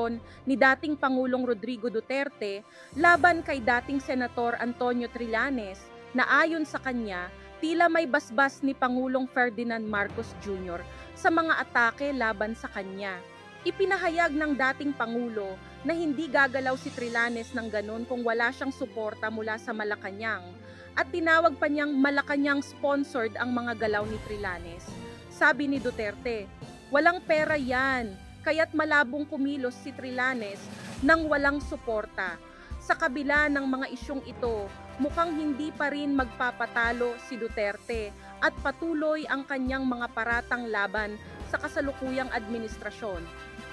aksyon ni dating Pangulong Rodrigo Duterte laban kay dating Senator Antonio Trillanes na ayon sa kanya tila may basbas ni Pangulong Ferdinand Marcos Jr. sa mga atake laban sa kanya. Ipinahayag ng dating Pangulo na hindi gagalaw si Trillanes ng ganun kung wala siyang suporta mula sa Malacanang at tinawag pa niyang Malacanang sponsored ang mga galaw ni Trillanes. Sabi ni Duterte, walang pera yan, kaya't malabong kumilos si Trillanes nang walang suporta. Sa kabila ng mga isyong ito, mukhang hindi pa rin magpapatalo si Duterte at patuloy ang kanyang mga paratang laban sa kasalukuyang administrasyon.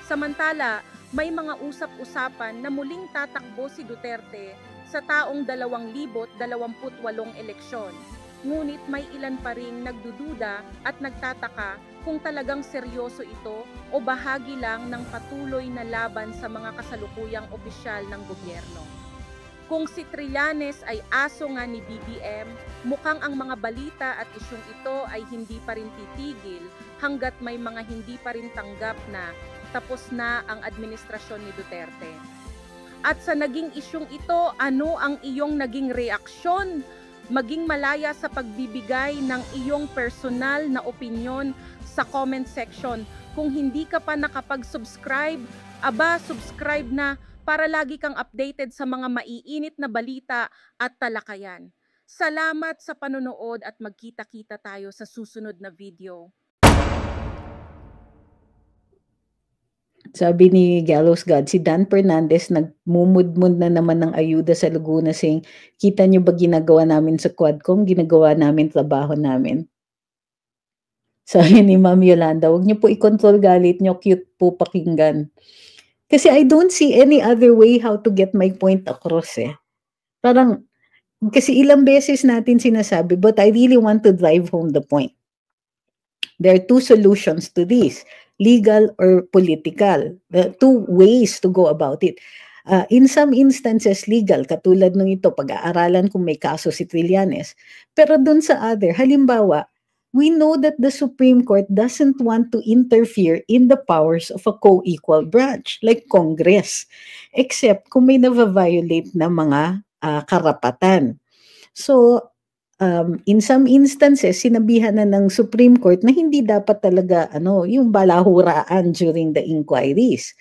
Samantala, may mga usap-usapan na muling tatakbo si Duterte sa taong 2028 eleksyon. Ngunit may ilan pa rin nagdududa at nagtataka kung talagang seryoso ito o bahagi lang ng patuloy na laban sa mga kasalukuyang opisyal ng gobyerno. Kung si Trillanes ay aso nga ni BBM, mukhang ang mga balita at isyong ito ay hindi pa rin titigil hanggat may mga hindi pa rin tanggap na tapos na ang administrasyon ni Duterte. At sa naging isyong ito, ano ang iyong naging reaksyon? Maging malaya sa pagbibigay ng iyong personal na opinyon sa comment section. Kung hindi ka pa nakapag-subscribe, aba, subscribe na para lagi kang updated sa mga maiinit na balita at talakayan. Salamat sa panonood at magkita-kita tayo sa susunod na video. Sabi ni Gallows God, si Dan Fernandez nagmumudmud na naman ng ayuda sa Laguna saying, kita nyo ba ginagawa namin sa Quadcom? Ginagawa namin trabaho namin. Sabi ni Ma'am Yolanda, huwag niyo po i-control galit niyo, cute po pakinggan. Kasi I don't see any other way how to get my point across eh. Parang, kasi ilang beses natin sinasabi, but I really want to drive home the point. There are two solutions to this, legal or political. There two ways to go about it. Uh, in some instances, legal, katulad nung ito, pag-aaralan kung may kaso si Trillanes. Pero dun sa other, halimbawa, we know that the Supreme Court doesn't want to interfere in the powers of a co-equal branch like Congress, except kung may na-violate na mga uh, karapatan. So, um, in some instances, sinabihan na ng Supreme Court na hindi dapat talaga ano, yung balahuraan during the inquiries.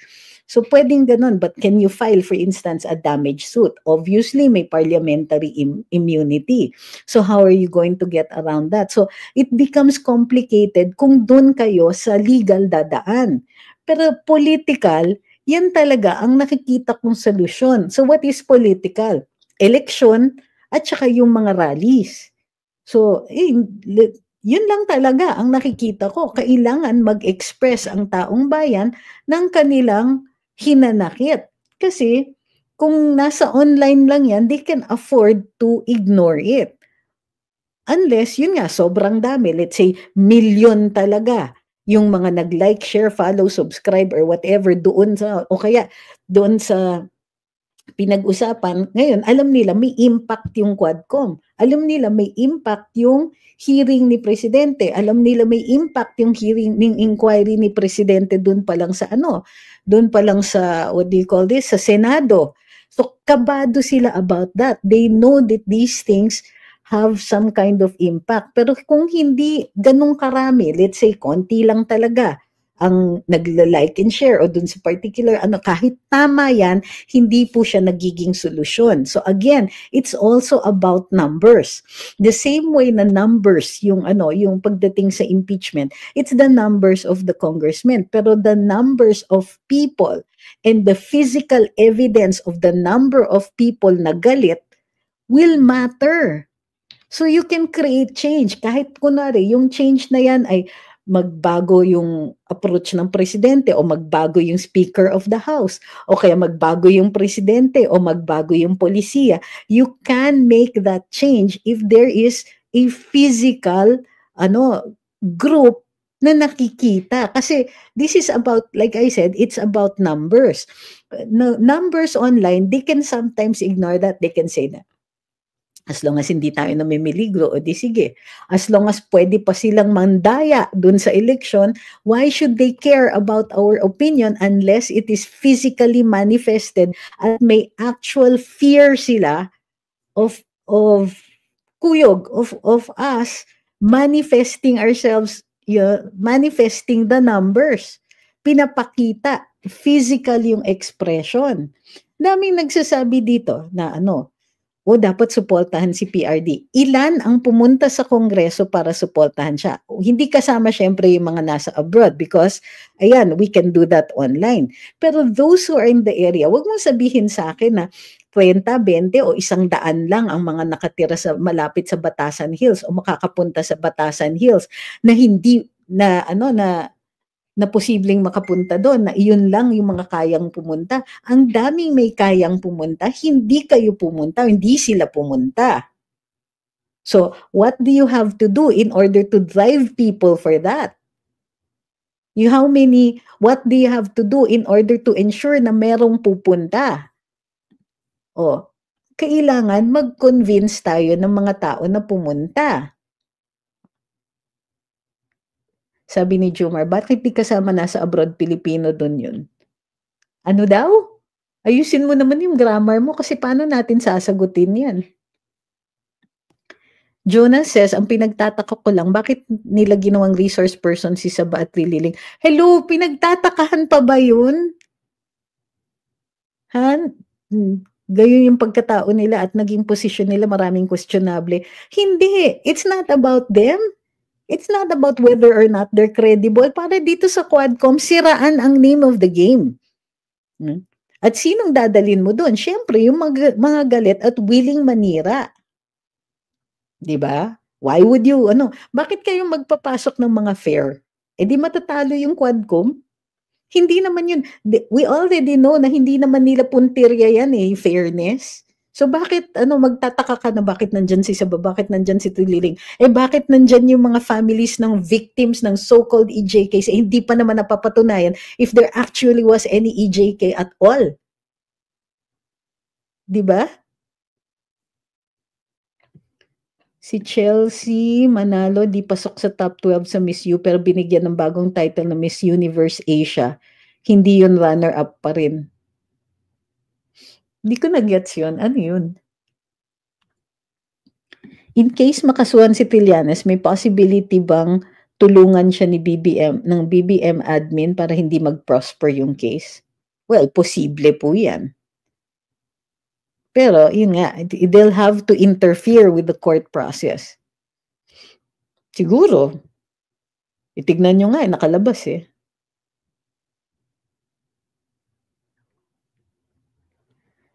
So pwedeng ganun, but can you file, for instance, a damage suit? Obviously, may parliamentary Im- immunity. So how are you going to get around that? So it becomes complicated kung doon kayo sa legal dadaan. Pero political, yan talaga ang nakikita kong solusyon. So what is political? Election at saka yung mga rallies. So, eh, yun lang talaga ang nakikita ko. Kailangan mag-express ang taong bayan ng kanilang hinanakit. Kasi kung nasa online lang yan, they can afford to ignore it. Unless, yun nga, sobrang dami. Let's say, million talaga yung mga nag-like, share, follow, subscribe, or whatever doon sa, o kaya doon sa pinag-usapan. Ngayon, alam nila may impact yung Quadcom. Alam nila may impact yung hearing ni presidente. Alam nila may impact yung hearing ng inquiry ni presidente doon pa lang sa ano, doon pa lang sa what do you call this, sa Senado. So kabado sila about that. They know that these things have some kind of impact. Pero kung hindi ganun karami, let's say konti lang talaga, ang nagla-like and share o dun sa particular ano kahit tama yan hindi po siya nagiging solusyon so again it's also about numbers the same way na numbers yung ano yung pagdating sa impeachment it's the numbers of the congressmen pero the numbers of people and the physical evidence of the number of people na galit will matter so you can create change kahit kunwari yung change na yan ay magbago yung approach ng presidente o magbago yung speaker of the house o kaya magbago yung presidente o magbago yung polisiya you can make that change if there is a physical ano group na nakikita kasi this is about like I said it's about numbers numbers online they can sometimes ignore that they can say that As long as hindi tayo namimiligro, o di sige. As long as pwede pa silang mandaya dun sa election, why should they care about our opinion unless it is physically manifested at may actual fear sila of of kuyog of of us manifesting ourselves you know, manifesting the numbers pinapakita physical yung expression daming nagsasabi dito na ano o dapat suportahan si PRD. Ilan ang pumunta sa Kongreso para suportahan siya? Hindi kasama siyempre yung mga nasa abroad because, ayan, we can do that online. Pero those who are in the area, wag mong sabihin sa akin na 20, 20 o isang daan lang ang mga nakatira sa malapit sa Batasan Hills o makakapunta sa Batasan Hills na hindi na ano na na posibleng makapunta doon, na iyon lang yung mga kayang pumunta. Ang daming may kayang pumunta, hindi kayo pumunta, hindi sila pumunta. So, what do you have to do in order to drive people for that? You how many, what do you have to do in order to ensure na merong pupunta? O, oh, kailangan mag-convince tayo ng mga tao na pumunta. Sabi ni Jumar, bakit di kasama nasa abroad Pilipino doon yun? Ano daw? Ayusin mo naman yung grammar mo kasi paano natin sasagutin yan? Jonas says, ang pinagtataka ko lang, bakit nila ginawang resource person si Saba at Lililing? Hello, pinagtatakahan pa ba yun? Han, hmm, gayon yung pagkatao nila at naging posisyon nila maraming questionable. Hindi, it's not about them. It's not about whether or not they're credible. Para dito sa Quadcom, siraan ang name of the game. Hmm? At sinong dadalin mo doon? Siyempre, yung mag- mga galit at willing manira. 'Di ba? Why would you ano? Bakit kayo magpapasok ng mga fair? Eh di matatalo yung Quadcom. Hindi naman yun. We already know na hindi naman nila puntirya yan eh, fairness. So bakit ano magtataka ka na bakit nandiyan si Saba, bakit nandiyan si Tuliling? Eh bakit nandiyan yung mga families ng victims ng so-called EJK eh, hindi pa naman napapatunayan if there actually was any EJK at all. 'Di ba? Si Chelsea Manalo di pasok sa top 12 sa Miss U pero binigyan ng bagong title na Miss Universe Asia. Hindi yun runner-up pa rin. Hindi ko nag-gets yun. Ano yun? In case makasuhan si Tilianes, may possibility bang tulungan siya ni BBM, ng BBM admin para hindi mag-prosper yung case? Well, posible po yan. Pero, yun nga, they'll have to interfere with the court process. Siguro. Itignan nyo nga, eh, nakalabas eh.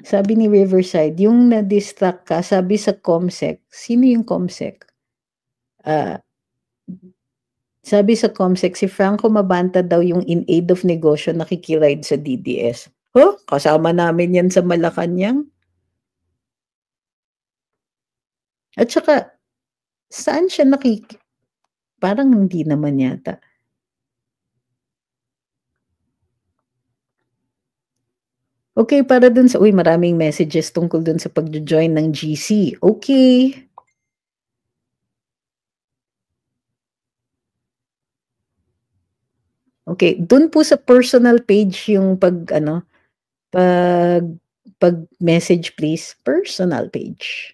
Sabi ni Riverside, yung na-distract ka, sabi sa ComSec, sino yung ComSec? Uh, sabi sa ComSec, si Franco Mabanta daw yung in aid of negosyo nakikiride sa DDS. Huh? Kasama namin yan sa Malacanang. At saka, saan siya nakik... Parang hindi naman yata. Okay, para dun sa, uy, maraming messages tungkol dun sa pag-join ng GC. Okay. Okay, dun po sa personal page yung pag, ano, pag, pag-message please, personal page.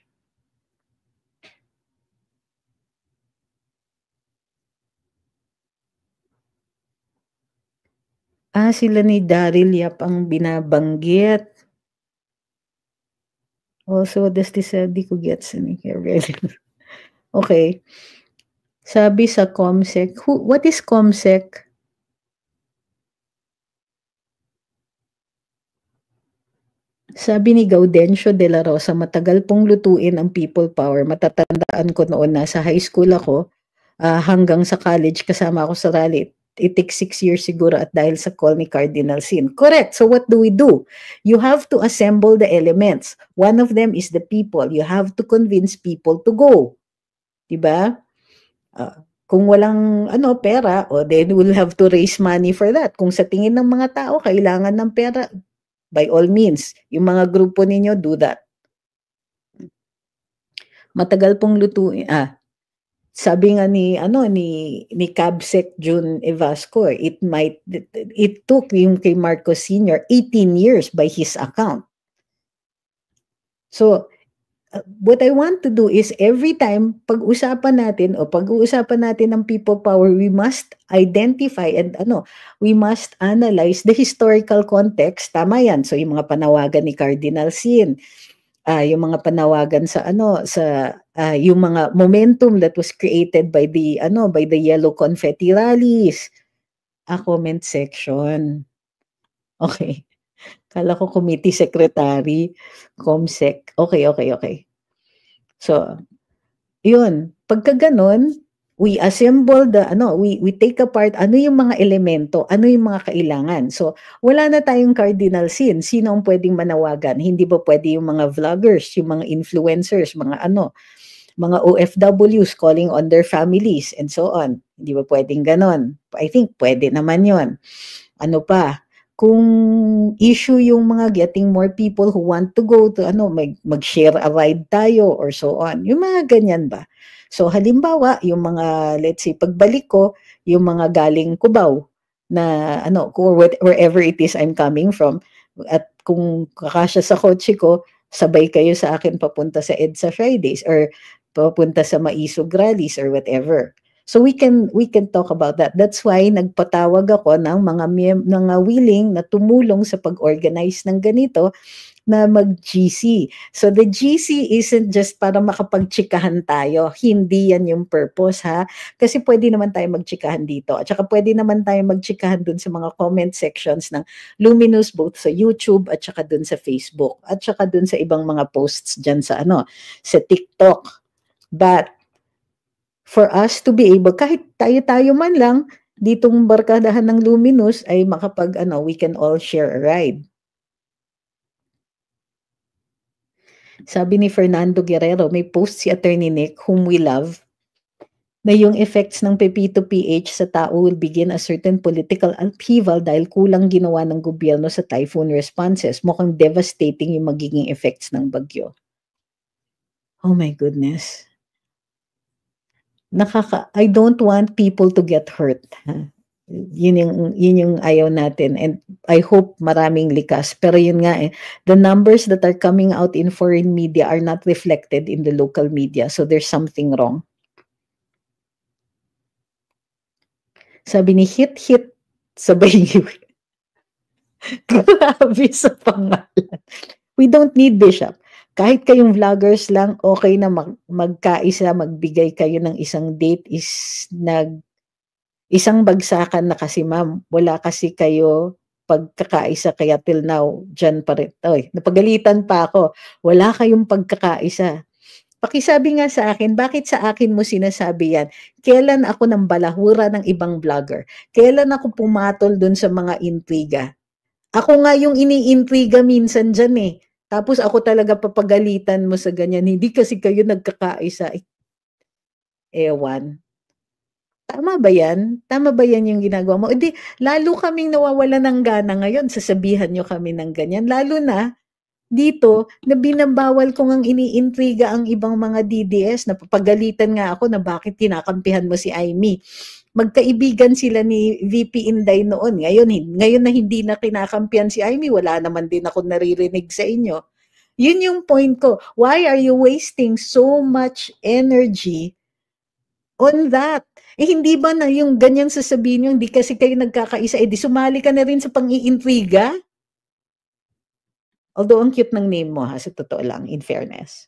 Ah, sila ni Daryl Yap ang binabanggit. Also, does this uh, di ko gets ni Okay. Sabi sa ComSec, who, what is ComSec? Sabi ni Gaudencio de la Rosa, matagal pong lutuin ang people power. Matatandaan ko noon na sa high school ako uh, hanggang sa college kasama ako sa rally it takes six years siguro at dahil sa call ni Cardinal Sin. Correct. So what do we do? You have to assemble the elements. One of them is the people. You have to convince people to go. Diba? Uh, kung walang ano pera, o oh, then we'll have to raise money for that. Kung sa tingin ng mga tao kailangan ng pera, by all means, yung mga grupo ninyo do that. Matagal pong lutuin, ah, sabi nga ni ano ni ni Cabsec June Evasco, it might it, took yung kay Marcos Sr. 18 years by his account. So uh, what I want to do is every time pag-usapan natin o pag-uusapan natin ng people power, we must identify and ano, we must analyze the historical context. Tama yan. So yung mga panawagan ni Cardinal Sin, uh, yung mga panawagan sa ano sa uh, yung mga momentum that was created by the ano by the yellow confetti rallies a ah, comment section okay kala ko committee secretary comsec okay okay okay so yun pagka ganun we assemble the ano we we take apart ano yung mga elemento ano yung mga kailangan so wala na tayong cardinal sin sino ang pwedeng manawagan hindi ba pwede yung mga vloggers yung mga influencers mga ano mga OFWs calling on their families and so on hindi ba pwedeng ganon i think pwede naman yon ano pa kung issue yung mga getting more people who want to go to ano mag mag-share a ride tayo or so on yung mga ganyan ba So halimbawa, yung mga, let's say, pagbalik ko, yung mga galing Cubao, na ano, wherever it is I'm coming from, at kung kakasya sa kotse ko, sabay kayo sa akin papunta sa EDSA Fridays or papunta sa Maisog Rallies or whatever. So we can we can talk about that. That's why nagpatawag ako ng mga mga willing na tumulong sa pag-organize ng ganito na mag-GC. So the GC isn't just para makapag-chikahan tayo. Hindi yan yung purpose ha. Kasi pwede naman tayo mag-chikahan dito. At saka pwede naman tayo mag-chikahan dun sa mga comment sections ng Luminous both sa YouTube at saka dun sa Facebook. At saka dun sa ibang mga posts dyan sa ano, sa TikTok. But for us to be able, kahit tayo-tayo man lang, ditong barkadahan ng Luminous ay makapag, ano, we can all share a ride. Sabi ni Fernando Guerrero, may post si Attorney Nick, whom we love, na yung effects ng Pepito PH sa tao will begin a certain political upheaval dahil kulang ginawa ng gobyerno sa typhoon responses. Mukhang devastating yung magiging effects ng bagyo. Oh my goodness. Nakaka I don't want people to get hurt yun yung, yun yung ayaw natin. And I hope maraming likas. Pero yun nga eh, the numbers that are coming out in foreign media are not reflected in the local media. So there's something wrong. Sabi ni Hit Hit sa Bayu. Grabe sa pangalan. We don't need Bishop. Kahit kayong vloggers lang, okay na mag magkaisa, magbigay kayo ng isang date is nag Isang bagsakan na kasi ma'am, wala kasi kayo pagkakaisa kaya till now, dyan pa rin. Oy, napagalitan pa ako. Wala kayong pagkakaisa. Pakisabi nga sa akin, bakit sa akin mo sinasabi yan? Kailan ako ng balahura ng ibang vlogger? Kailan ako pumatol dun sa mga intriga? Ako nga yung iniintriga minsan dyan eh. Tapos ako talaga papagalitan mo sa ganyan. Hindi kasi kayo nagkakaisa. Eh. Ewan tama ba yan? Tama ba yan yung ginagawa mo? Hindi, lalo kaming nawawala ng gana ngayon, sasabihan nyo kami ng ganyan. Lalo na, dito, na binabawal ko ngang iniintriga ang ibang mga DDS, napapagalitan nga ako na bakit kinakampihan mo si Aimee. Magkaibigan sila ni VP Inday noon. Ngayon, ngayon na hindi na kinakampihan si Aimee, wala naman din ako naririnig sa inyo. Yun yung point ko. Why are you wasting so much energy on that? Eh hindi ba na yung ganyan sasabihin yung hindi kasi kayo nagkakaisa, edi eh, sumali ka na rin sa pang-iintriga? Although ang cute ng name mo ha, sa totoo lang, in fairness.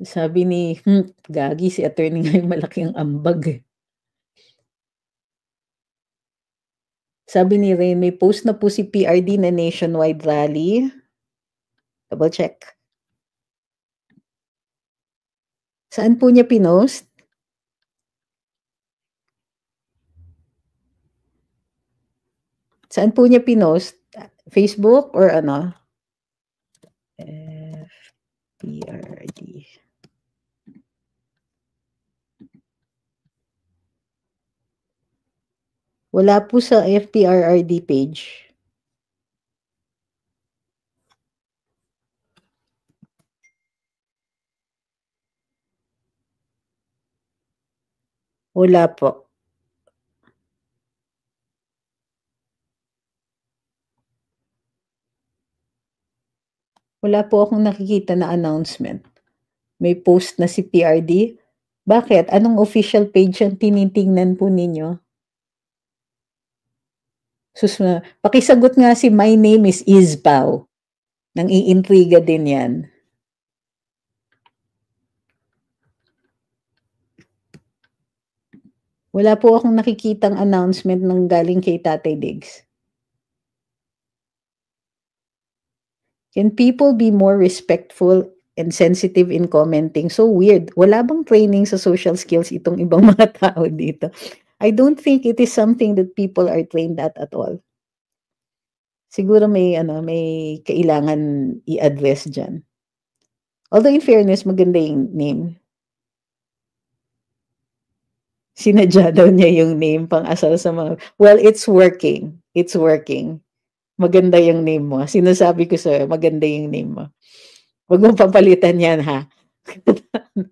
Sabi ni, hmm, gagi si attorney ngayon malaki ang ambag eh. Sabi ni Rain, may post na po si PRD na nationwide rally. Double check. Saan po niya pinost? Saan po niya pinost? Facebook or ano? FPRD. Wala po sa FPRRD page. Wala po. Wala po akong nakikita na announcement. May post na si PRD. Bakit? Anong official page ang tinitingnan po ninyo? Sus, pakisagot nga si My Name is Isbao. Nang iintriga din yan. Wala po akong nakikitang announcement ng galing kay Tatay Diggs. Can people be more respectful and sensitive in commenting? So weird. Wala bang training sa social skills itong ibang mga tao dito? I don't think it is something that people are trained at at all. Siguro may ano, may kailangan i-address diyan. Although in fairness, maganda yung name sinadya daw niya yung name pang-asal sa mga... Well, it's working. It's working. Maganda yung name mo. Sinasabi ko sa'yo, maganda yung name mo. Huwag mong papalitan yan, ha?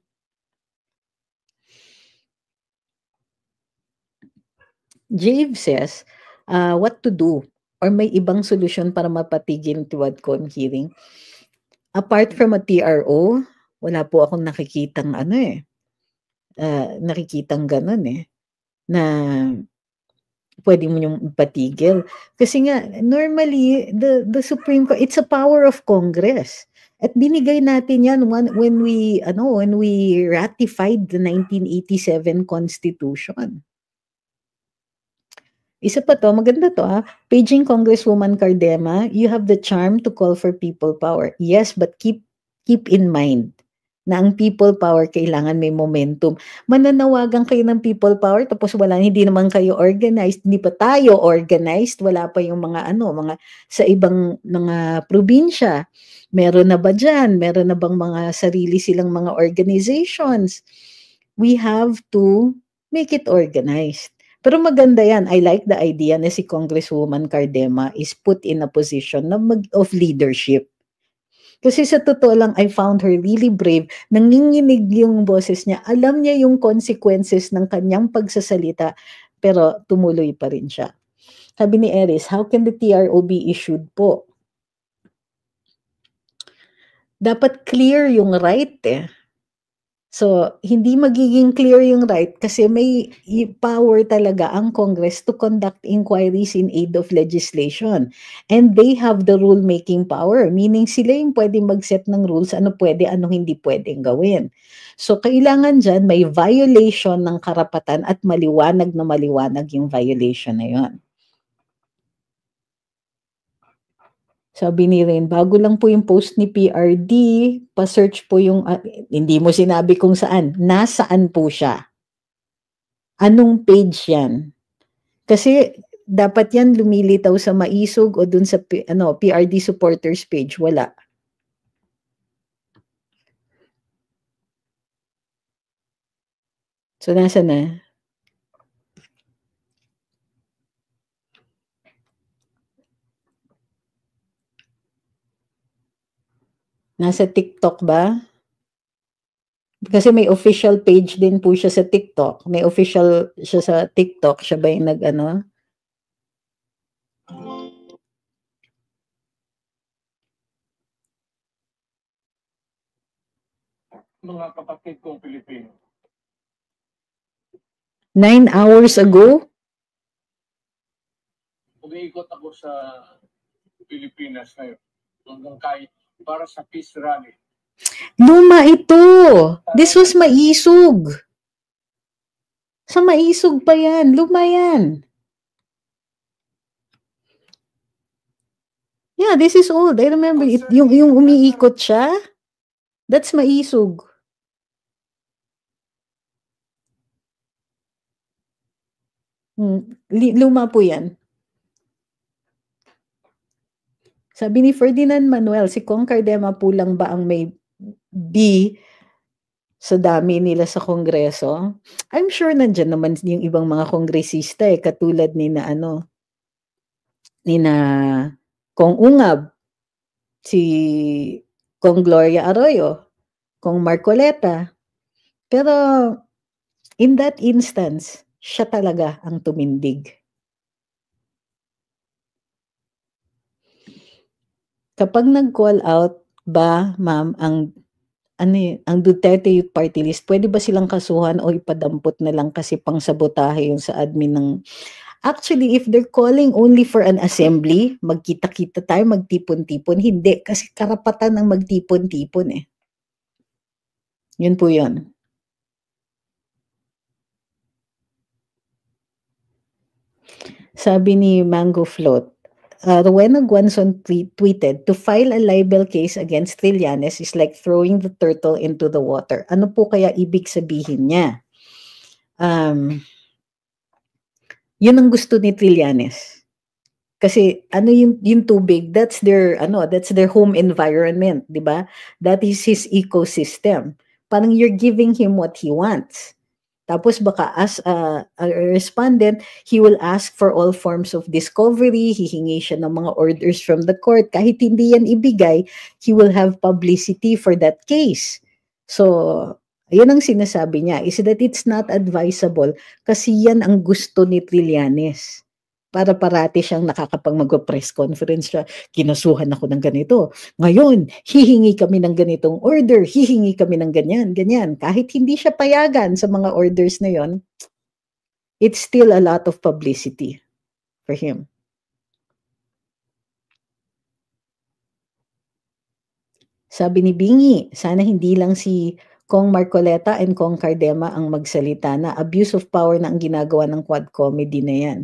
Jave says, uh, what to do? Or may ibang solusyon para mapatigil tuwad ko ang hearing? Apart from a TRO, wala po akong nakikitang ano eh, ah, nakikitang ganun eh, na pwede mo yung patigil. Kasi nga, normally, the, the Supreme Court, it's a power of Congress. At binigay natin yan when we, ano, when we ratified the 1987 Constitution. Isa pa to, maganda to ha. Ah. Paging Congresswoman Cardema, you have the charm to call for people power. Yes, but keep keep in mind na ang people power kailangan may momentum. Mananawagan kayo ng people power tapos wala hindi naman kayo organized, hindi pa tayo organized, wala pa yung mga ano, mga sa ibang mga probinsya. Meron na ba diyan? Meron na bang mga sarili silang mga organizations? We have to make it organized. Pero maganda yan. I like the idea na si Congresswoman Cardema is put in a position na mag, of leadership kasi sa totoo lang, I found her really brave. Nanginginig yung boses niya. Alam niya yung consequences ng kanyang pagsasalita, pero tumuloy pa rin siya. Sabi ni Eris, how can the TRO be issued po? Dapat clear yung right eh. So, hindi magiging clear yung right kasi may power talaga ang Congress to conduct inquiries in aid of legislation. And they have the rule-making power, meaning sila yung pwede mag-set ng rules, ano pwede, ano hindi pwedeng gawin. So, kailangan dyan may violation ng karapatan at maliwanag na maliwanag yung violation na yon. Sabi ni Rain, bago lang po yung post ni PRD, pa-search po yung, uh, hindi mo sinabi kung saan, nasaan po siya. Anong page yan? Kasi dapat yan lumilitaw sa maisog o dun sa ano, PRD supporters page. Wala. So, nasa na? Nasa TikTok ba? Kasi may official page din po siya sa TikTok. May official siya sa TikTok. Siya ba yung nag-ano? mga kapatid kong Pilipino. Nine hours ago? Umiikot ako sa Pilipinas ngayon. Hanggang kahit para sa peace rally. Luma ito! This was maisog! Sa maisog pa yan. Luma yan. Yeah, this is old. I remember it. Yung, yung umiikot siya, that's maisog. Hmm. Luma po yan. Sabi ni Ferdinand Manuel, si Concar de Mapulang ba ang may B sa dami nila sa kongreso? I'm sure nandiyan naman yung ibang mga kongresista eh, katulad ni na ano, ni na Kong Ungab, si Kong Gloria Arroyo, Kong Marcoleta. Pero in that instance, siya talaga ang tumindig Kapag nag-call out ba, ma'am, ang ano eh, ang Duterte Youth Party List, pwede ba silang kasuhan o ipadampot na lang kasi pang sabotahe yung sa admin ng Actually, if they're calling only for an assembly, magkita-kita tayo, magtipon-tipon. Hindi, kasi karapatan ang magtipon-tipon eh. Yun po yun. Sabi ni Mango Float, uh, Rowena Guanzon tweet, tweeted, to file a libel case against Trillanes is like throwing the turtle into the water. Ano po kaya ibig sabihin niya? Um, yun ang gusto ni Trillanes. Kasi ano yung, yung tubig, that's their, ano, that's their home environment, di ba? That is his ecosystem. Parang you're giving him what he wants. Tapos baka as a, a respondent, he will ask for all forms of discovery, hihingi siya ng mga orders from the court. Kahit hindi yan ibigay, he will have publicity for that case. So, ayan ang sinasabi niya, is that it's not advisable kasi yan ang gusto ni Trillanes para parati siyang nakakapag mag-press conference siya, kinasuhan ako ng ganito. Ngayon, hihingi kami ng ganitong order, hihingi kami ng ganyan, ganyan. Kahit hindi siya payagan sa mga orders na yon, it's still a lot of publicity for him. Sabi ni Bingi, sana hindi lang si Kong Marcoleta and Kong Cardema ang magsalita na abuse of power na ang ginagawa ng quad comedy na yan.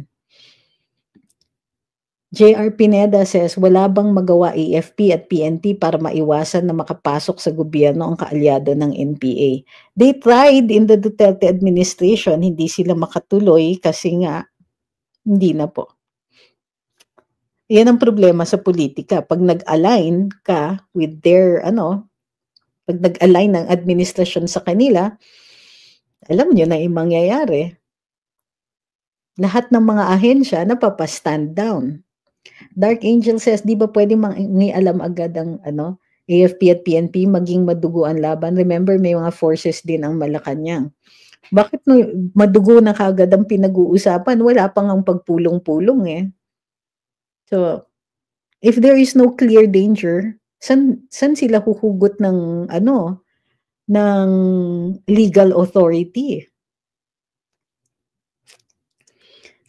J.R. Pineda says, wala bang magawa AFP at PNP para maiwasan na makapasok sa gobyerno ang kaalyado ng NPA? They tried in the Duterte administration, hindi sila makatuloy kasi nga hindi na po. Iyan ang problema sa politika. Pag nag-align ka with their, ano, pag nag-align ng administrasyon sa kanila, alam nyo na yung mangyayari. Lahat ng mga ahensya napapa-stand down Dark Angel says, di ba pwedeng mangialam agad ang ano, AFP at PNP maging madugo ang laban? Remember, may mga forces din ang Malacanang. Bakit no, madugo na kagad ang pinag-uusapan? Wala pang ang pagpulong-pulong eh. So, if there is no clear danger, san, san sila huhugot ng ano, ng legal authority?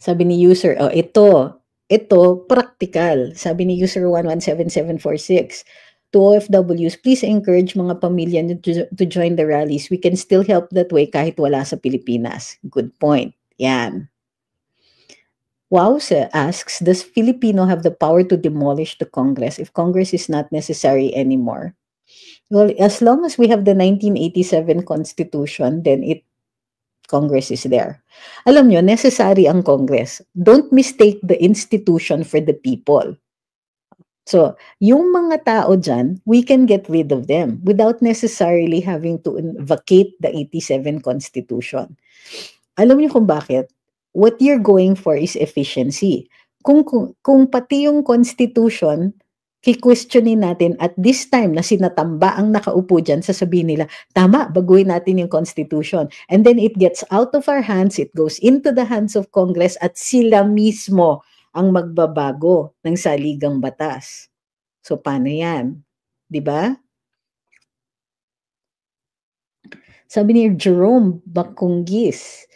Sabi ni user, oh, ito, ito, practical. Sabi ni user 117746, to OFWs, please encourage mga pamilya to, to join the rallies. We can still help that way kahit wala sa Pilipinas. Good point. Yan. Waus asks, does Filipino have the power to demolish the Congress if Congress is not necessary anymore? Well, as long as we have the 1987 Constitution, then it Congress is there. Alam nyo, necessary ang Congress. Don't mistake the institution for the people. So, yung mga tao dyan, we can get rid of them without necessarily having to vacate the 87 Constitution. Alam niyo kung bakit? What you're going for is efficiency. Kung, kung, kung pati yung Constitution kikwestiyonin natin at this time na sinatamba ang nakaupo dyan, sasabihin nila, tama, baguhin natin yung Constitution. And then it gets out of our hands, it goes into the hands of Congress at sila mismo ang magbabago ng saligang batas. So paano yan? 'Di ba? Sabi ni Jerome Bakungis,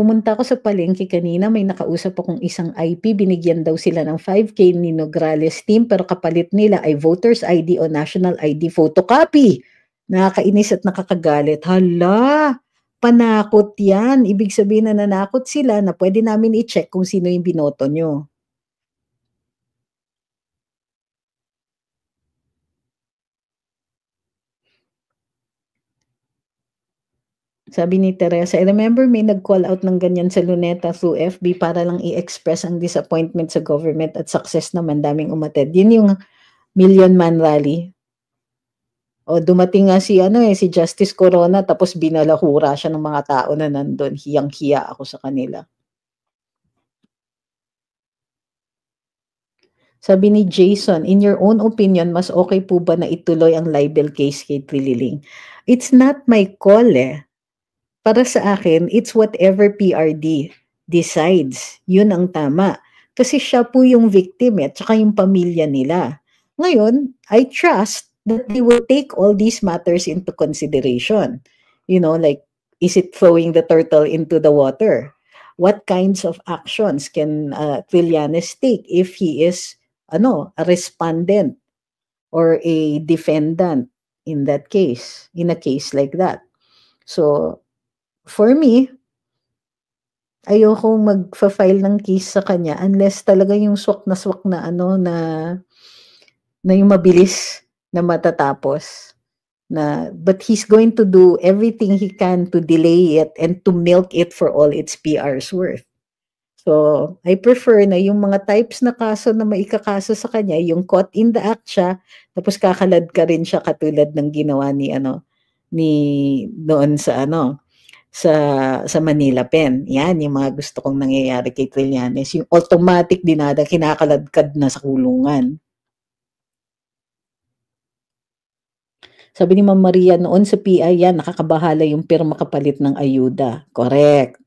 Pumunta ako sa palengke kanina, may nakausap akong isang IP, binigyan daw sila ng 5K ni Nograles team pero kapalit nila ay voter's ID o national ID photocopy. Nakakainis at nakakagalit. Hala, panakot yan. Ibig sabihin na nanakot sila na pwede namin i-check kung sino yung binoto nyo. Sabi ni Teresa, I remember may nag-call out ng ganyan sa Luneta through FB para lang i-express ang disappointment sa government at success naman daming umated. Yun yung Million Man Rally. O dumating nga si ano eh si Justice Corona tapos binalahura siya ng mga tao na nandoon. Hiyang-hiya ako sa kanila. Sabi ni Jason, in your own opinion, mas okay po ba na ituloy ang libel case kay Trililing? It's not my call eh para sa akin, it's whatever PRD decides. Yun ang tama. Kasi siya po yung victim at eh, saka yung pamilya nila. Ngayon, I trust that they will take all these matters into consideration. You know, like, is it throwing the turtle into the water? What kinds of actions can uh, Trillanes take if he is ano, a respondent or a defendant in that case, in a case like that? So, for me, ayoko mag-file ng case sa kanya unless talaga yung swak na swak na ano na na yung mabilis na matatapos na but he's going to do everything he can to delay it and to milk it for all its PR's worth. So, I prefer na yung mga types na kaso na maikakaso sa kanya, yung caught in the act siya, tapos kakalad ka rin siya katulad ng ginawa ni ano ni doon sa ano sa sa Manila Pen. Yan, yung mga gusto kong nangyayari kay Trillanes. Yung automatic dinada, kinakaladkad na sa kulungan. Sabi ni Ma'am Maria noon sa PI yan, nakakabahala yung pirma kapalit ng ayuda. Correct.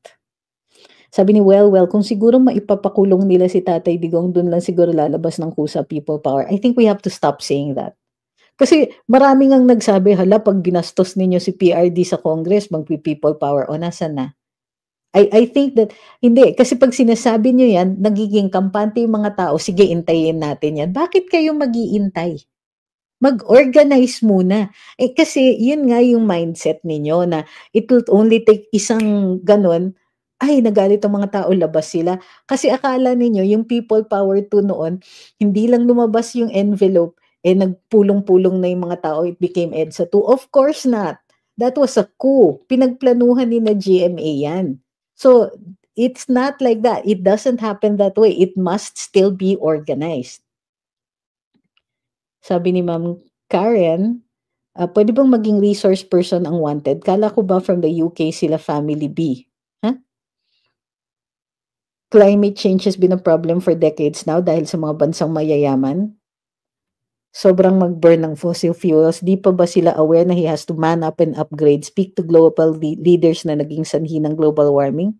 Sabi ni Well, well, kung siguro maipapakulong nila si Tatay Digong, dun lang siguro lalabas ng kusa people power. I think we have to stop saying that. Kasi maraming ang nagsabi, hala, pag ginastos ninyo si PRD sa Congress, magpi-people power, o nasan na? I, I think that, hindi, kasi pag sinasabi nyo yan, nagiging kampante yung mga tao, sige, intayin natin yan. Bakit kayo mag-iintay? Mag-organize muna. Eh, kasi yun nga yung mindset ninyo na it will only take isang ganun, ay, nagalit ang mga tao, labas sila. Kasi akala ninyo, yung people power to noon, hindi lang lumabas yung envelope, eh nagpulong-pulong na yung mga tao, it became EDSA 2. Of course not. That was a coup. Pinagplanuhan ni na GMA yan. So, it's not like that. It doesn't happen that way. It must still be organized. Sabi ni Ma'am Karen, uh, pwede bang maging resource person ang wanted? Kala ko ba from the UK sila family B? Huh? Climate change has been a problem for decades now dahil sa mga bansang mayayaman sobrang mag-burn ng fossil fuels, di pa ba sila aware na he has to man up and upgrade, speak to global leaders na naging sanhi ng global warming?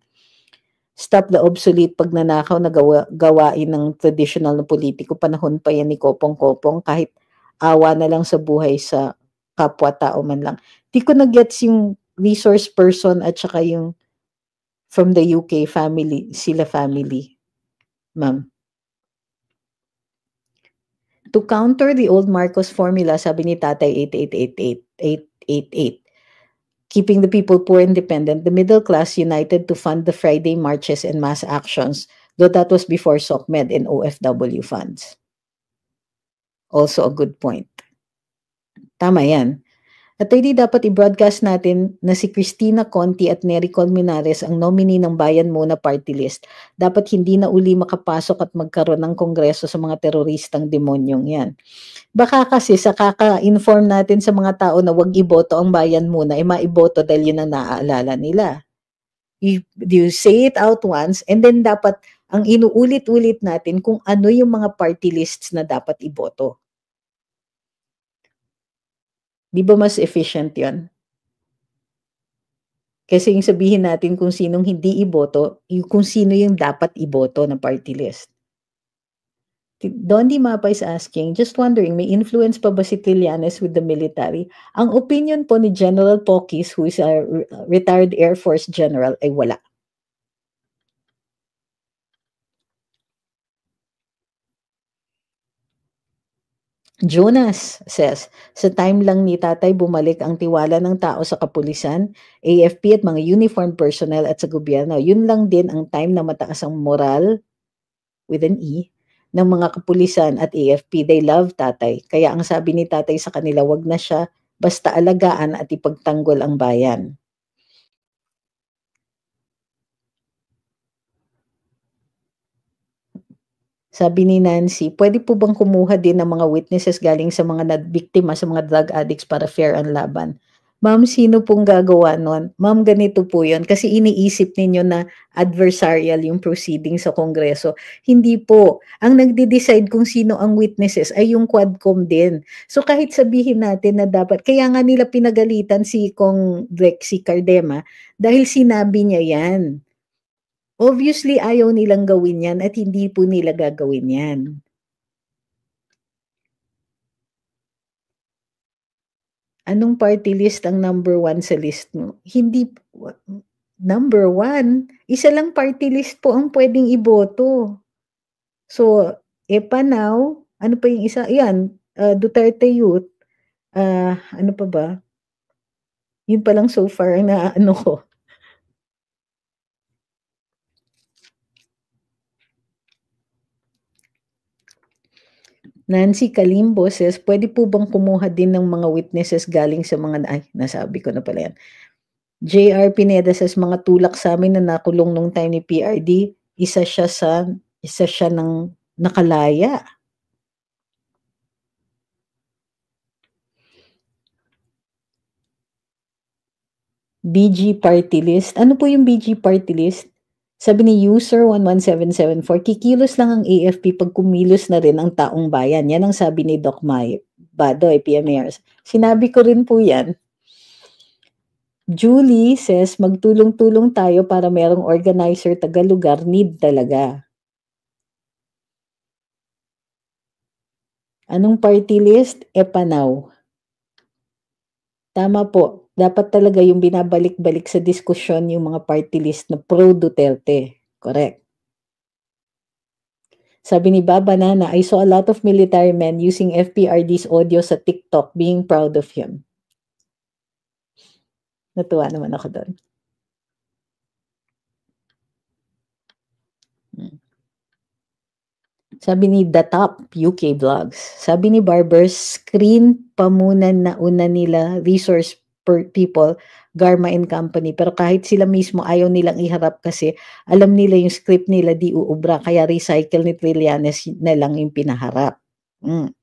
Stop the obsolete pagnanakaw na gawa, gawain ng traditional na politiko. Panahon pa yan ni Kopong-Kopong kahit awa na lang sa buhay sa kapwa-tao man lang. Di ko nag-gets yung resource person at saka yung from the UK family, sila family, ma'am. To counter the old Marcos formula, sabi ni Tatay 8888, 888, keeping the people poor and dependent, the middle class united to fund the Friday marches and mass actions, though that was before SOCMED and OFW funds. Also a good point. Tama yan. Attorney, dapat i-broadcast natin na si Christina Conti at Nery Colmenares ang nominee ng Bayan Muna Party List. Dapat hindi na uli makapasok at magkaroon ng kongreso sa mga teroristang demonyong yan. Baka kasi sa kaka-inform natin sa mga tao na wag iboto ang Bayan Muna, ay eh, maiboto dahil yun ang naaalala nila. You, you say it out once and then dapat ang inuulit-ulit natin kung ano yung mga party lists na dapat iboto. Di ba mas efficient yon? Kasi yung sabihin natin kung sinong hindi iboto, yung kung sino yung dapat iboto ng party list. Don Di Mapa is asking, just wondering, may influence pa ba si Trillanes with the military? Ang opinion po ni General Pokis, who is a retired Air Force General, ay wala. Jonas says, sa time lang ni tatay bumalik ang tiwala ng tao sa kapulisan, AFP at mga uniformed personnel at sa gobyerno. Yun lang din ang time na mataas ang moral, with an E, ng mga kapulisan at AFP. They love tatay. Kaya ang sabi ni tatay sa kanila, wag na siya, basta alagaan at ipagtanggol ang bayan. Sabi ni Nancy, pwede po bang kumuha din ng mga witnesses galing sa mga nagbiktima sa mga drug addicts para fair ang laban? Ma'am, sino pong gagawa nun? Ma'am, ganito po yon Kasi iniisip ninyo na adversarial yung proceeding sa Kongreso. Hindi po. Ang nagde-decide kung sino ang witnesses ay yung Quadcom din. So kahit sabihin natin na dapat, kaya nga nila pinagalitan si Kong Drexy Cardema dahil sinabi niya yan Obviously, ayaw nilang gawin yan at hindi po nila gagawin yan. Anong party list ang number one sa list mo? Hindi, number one, isa lang party list po ang pwedeng iboto. So, EPA eh, now, ano pa yung isa? Yan, uh, ah, Duterte Youth, uh, ano pa ba? Yun pa lang so far na ano ko. Nancy Kalimbo says, pwede po bang kumuha din ng mga witnesses galing sa mga, ay, nasabi ko na pala yan. J.R. Pineda says, mga tulak sa amin na nakulong nung time ni PRD, isa siya sa, isa siya ng nakalaya. BG party list. Ano po yung BG party list? Sabi ni user 11774, kikilos lang ang AFP pag kumilos na rin ang taong bayan. Yan ang sabi ni Doc May Badoy, eh, PMARS. Sinabi ko rin po yan. Julie says, magtulong-tulong tayo para merong organizer taga-lugar. Need talaga. Anong party list? Epanaw. Tama po dapat talaga yung binabalik-balik sa diskusyon yung mga party list na pro-Duterte. Correct. Sabi ni Baba Nana, I saw a lot of military men using FPRD's audio sa TikTok being proud of him. Natuwa naman ako doon. Sabi ni The Top UK Vlogs. Sabi ni Barbers, screen pamunan na una nila resource per people, Garma and Company. Pero kahit sila mismo ayaw nilang iharap kasi alam nila yung script nila di uubra. Kaya recycle ni Trillanes na lang yung pinaharap. Mm.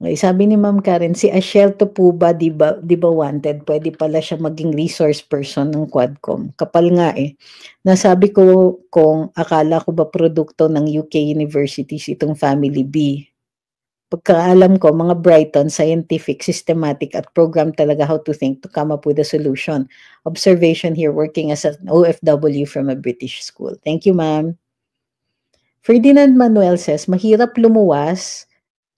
Okay, sabi ni Ma'am Karen, si to po ba, di ba, di ba wanted? Pwede pala siya maging resource person ng Quadcom. Kapal nga eh. Nasabi ko kung akala ko ba produkto ng UK universities itong Family B. Pagkaalam ko, mga Brighton, scientific, systematic, at program talaga how to think to come up with a solution. Observation here, working as an OFW from a British school. Thank you, ma'am. Ferdinand Manuel says, mahirap lumuwas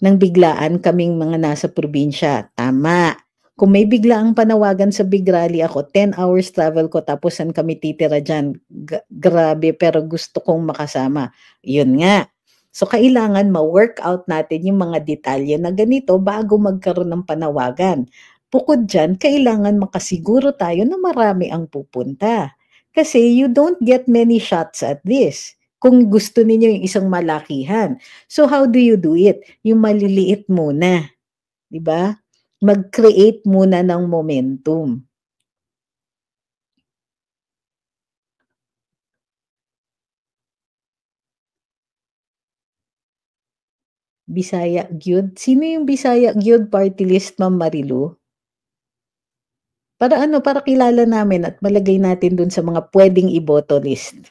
nang biglaan kaming mga nasa probinsya. Tama. Kung may biglaang panawagan sa Big Rally ako, 10 hours travel ko tapos saan kami titira dyan. G- grabe pero gusto kong makasama. Yun nga. So kailangan ma work out natin yung mga detalye na ganito bago magkaroon ng panawagan. Pukod dyan, kailangan makasiguro tayo na marami ang pupunta. Kasi you don't get many shots at this kung gusto ninyo yung isang malakihan. So how do you do it? Yung maliliit muna. 'Di ba? Mag-create muna ng momentum. Bisaya Gyud. Sino yung Bisaya Gyud party list, Ma'am Marilu? Para ano, para kilala namin at malagay natin dun sa mga pwedeng iboto list.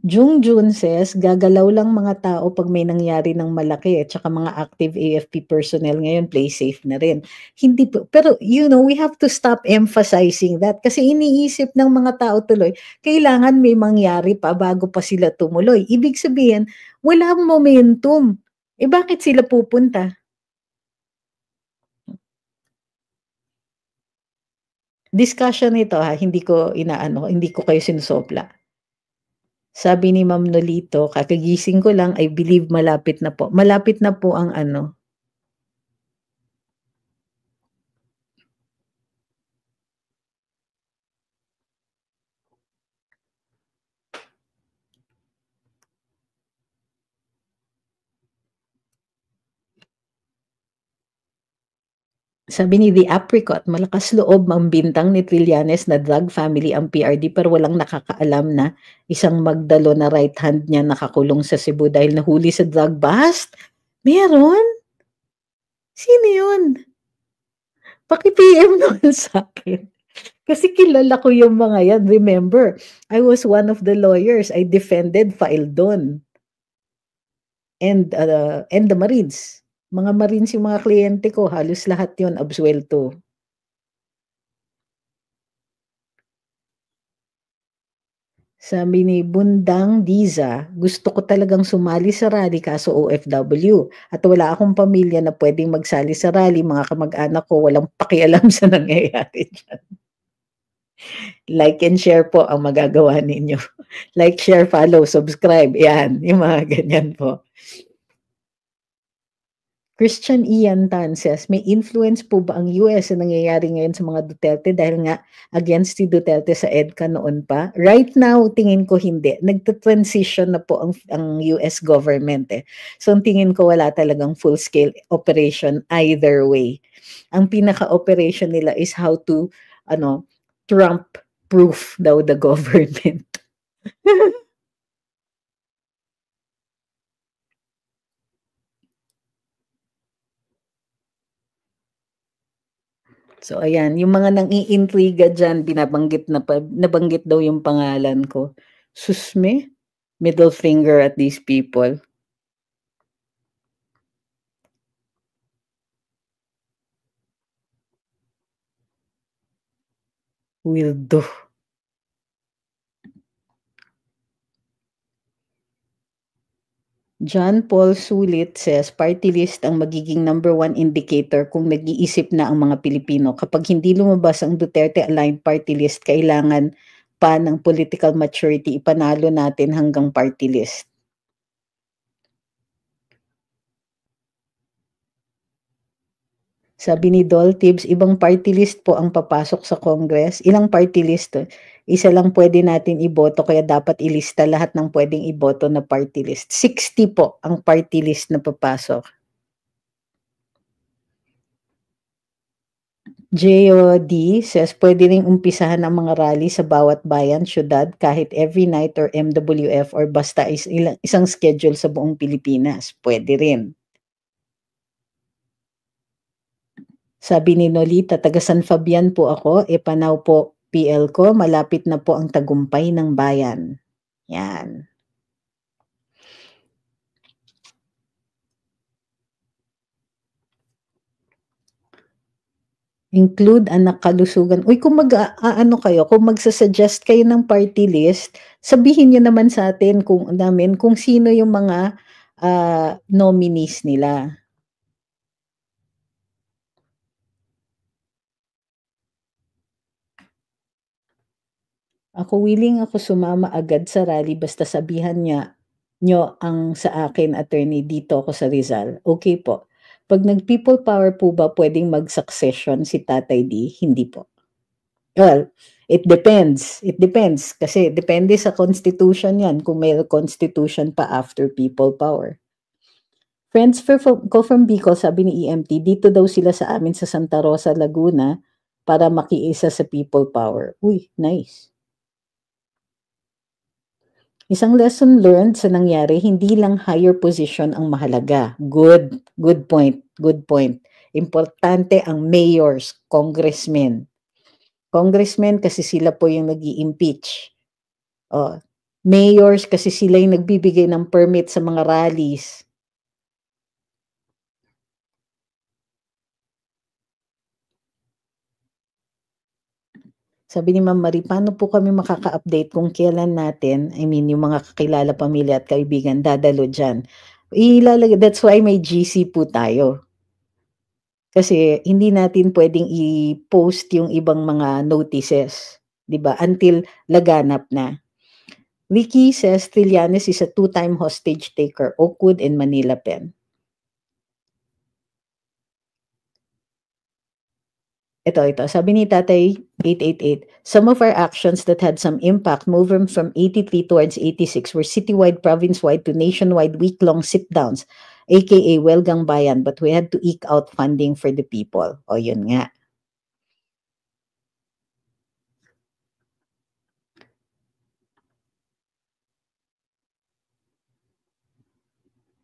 Jung Jun says, gagalaw lang mga tao pag may nangyari ng malaki at saka mga active AFP personnel ngayon play safe na rin. Hindi po, pero you know, we have to stop emphasizing that kasi iniisip ng mga tao tuloy, kailangan may mangyari pa bago pa sila tumuloy. Ibig sabihin, walang momentum. Eh bakit sila pupunta? Discussion ito ha, hindi ko inaano, hindi ko kayo sinusopla sabi ni Ma'am Nolito, kakagising ko lang, I believe malapit na po. Malapit na po ang ano, Sabi ni The Apricot, malakas loob ang bintang ni Trillanes na drug family ang PRD pero walang nakakaalam na isang magdalo na right hand niya nakakulong sa Cebu dahil nahuli sa drug bust? Meron? Sino yun? Paki-PM naman sa akin. Kasi kilala ko yung mga yan. Remember, I was one of the lawyers. I defended file doon. And, uh, and the Marines. Mga marines yung mga kliyente ko, halos lahat yon absuelto. Sabi ni Bundang Diza, gusto ko talagang sumali sa rally kaso OFW at wala akong pamilya na pwedeng magsali sa rally. Mga kamag-anak ko walang pakialam sa nangyayari dyan. Like and share po ang magagawa ninyo. Like, share, follow, subscribe. Yan, yung mga ganyan po. Christian Ian Tan says, may influence po ba ang US sa nangyayari ngayon sa mga Duterte dahil nga against si Duterte sa EDCA noon pa? Right now, tingin ko hindi. Nagta-transition na po ang, ang US government eh. So, tingin ko wala talagang full-scale operation either way. Ang pinaka-operation nila is how to, ano, Trump-proof daw the government. So ayan, yung mga nangiintriga diyan binabanggit na pa, nabanggit daw yung pangalan ko. Susme, middle finger at these people. Will do. John Paul Sulit says, party list ang magiging number one indicator kung nag-iisip na ang mga Pilipino. Kapag hindi lumabas ang Duterte-aligned party list, kailangan pa ng political maturity. Ipanalo natin hanggang party list. Sabi ni Dol Tibbs, ibang party list po ang papasok sa Congress. Ilang party list? isa lang pwede natin iboto kaya dapat ilista lahat ng pwedeng iboto na party list. 60 po ang party list na papasok. JOD says, pwede rin umpisahan ang mga rally sa bawat bayan, syudad, kahit every night or MWF or basta is ilang, isang schedule sa buong Pilipinas. Pwede rin. Sabi ni Nolita, taga San Fabian po ako, e panaw po PL ko, malapit na po ang tagumpay ng bayan. Yan. Include ang nakalusugan. Uy, kung mag, ano kayo, kung magsasuggest kayo ng party list, sabihin niyo naman sa atin kung namin kung sino yung mga uh, nominees nila. Ako willing ako sumama agad sa rally basta sabihan niya nyo ang sa akin attorney dito ako sa Rizal. Okay po. Pag nag people power po ba pwedeng mag-succession si Tatay D? Hindi po. Well, it depends. It depends kasi depende sa constitution 'yan kung may constitution pa after people power. Friends for, ko from Bicol, sabi ni EMT, dito daw sila sa amin sa Santa Rosa, Laguna para makiisa sa people power. Uy, nice. Isang lesson learned sa nangyari, hindi lang higher position ang mahalaga. Good, good point, good point. Importante ang mayors, congressmen. Congressmen kasi sila po yung nag impeach Oh, mayors kasi sila yung nagbibigay ng permit sa mga rallies. Sabi ni Ma'am Marie, paano po kami makaka-update kung kailan natin, I mean, yung mga kakilala, pamilya at kaibigan, dadalo dyan. Ilalagay, that's why may GC po tayo. Kasi hindi natin pwedeng i-post yung ibang mga notices, 'di ba? Until laganap na. Ricky says Trillanes is a two-time hostage taker, Oakwood and Manila Pen. Ito, ito. Sabi ni Tatay 888, some of our actions that had some impact moving from 83 towards 86 were citywide, province-wide to nationwide week-long sit-downs, aka Welgang Bayan, but we had to eke out funding for the people. O yun nga.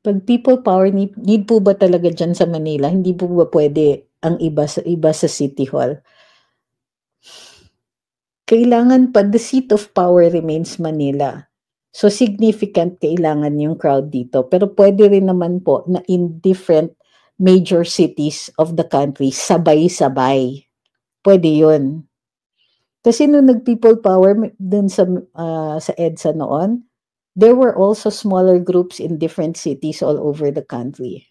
Pag people power, need, need po ba talaga dyan sa Manila? Hindi po ba pwede ang iba sa iba sa City Hall. Kailangan pa the seat of power remains Manila. So significant kailangan yung crowd dito. Pero pwede rin naman po na in different major cities of the country, sabay-sabay. Pwede yun. Kasi nung nag-people power dun sa, uh, sa EDSA noon, there were also smaller groups in different cities all over the country.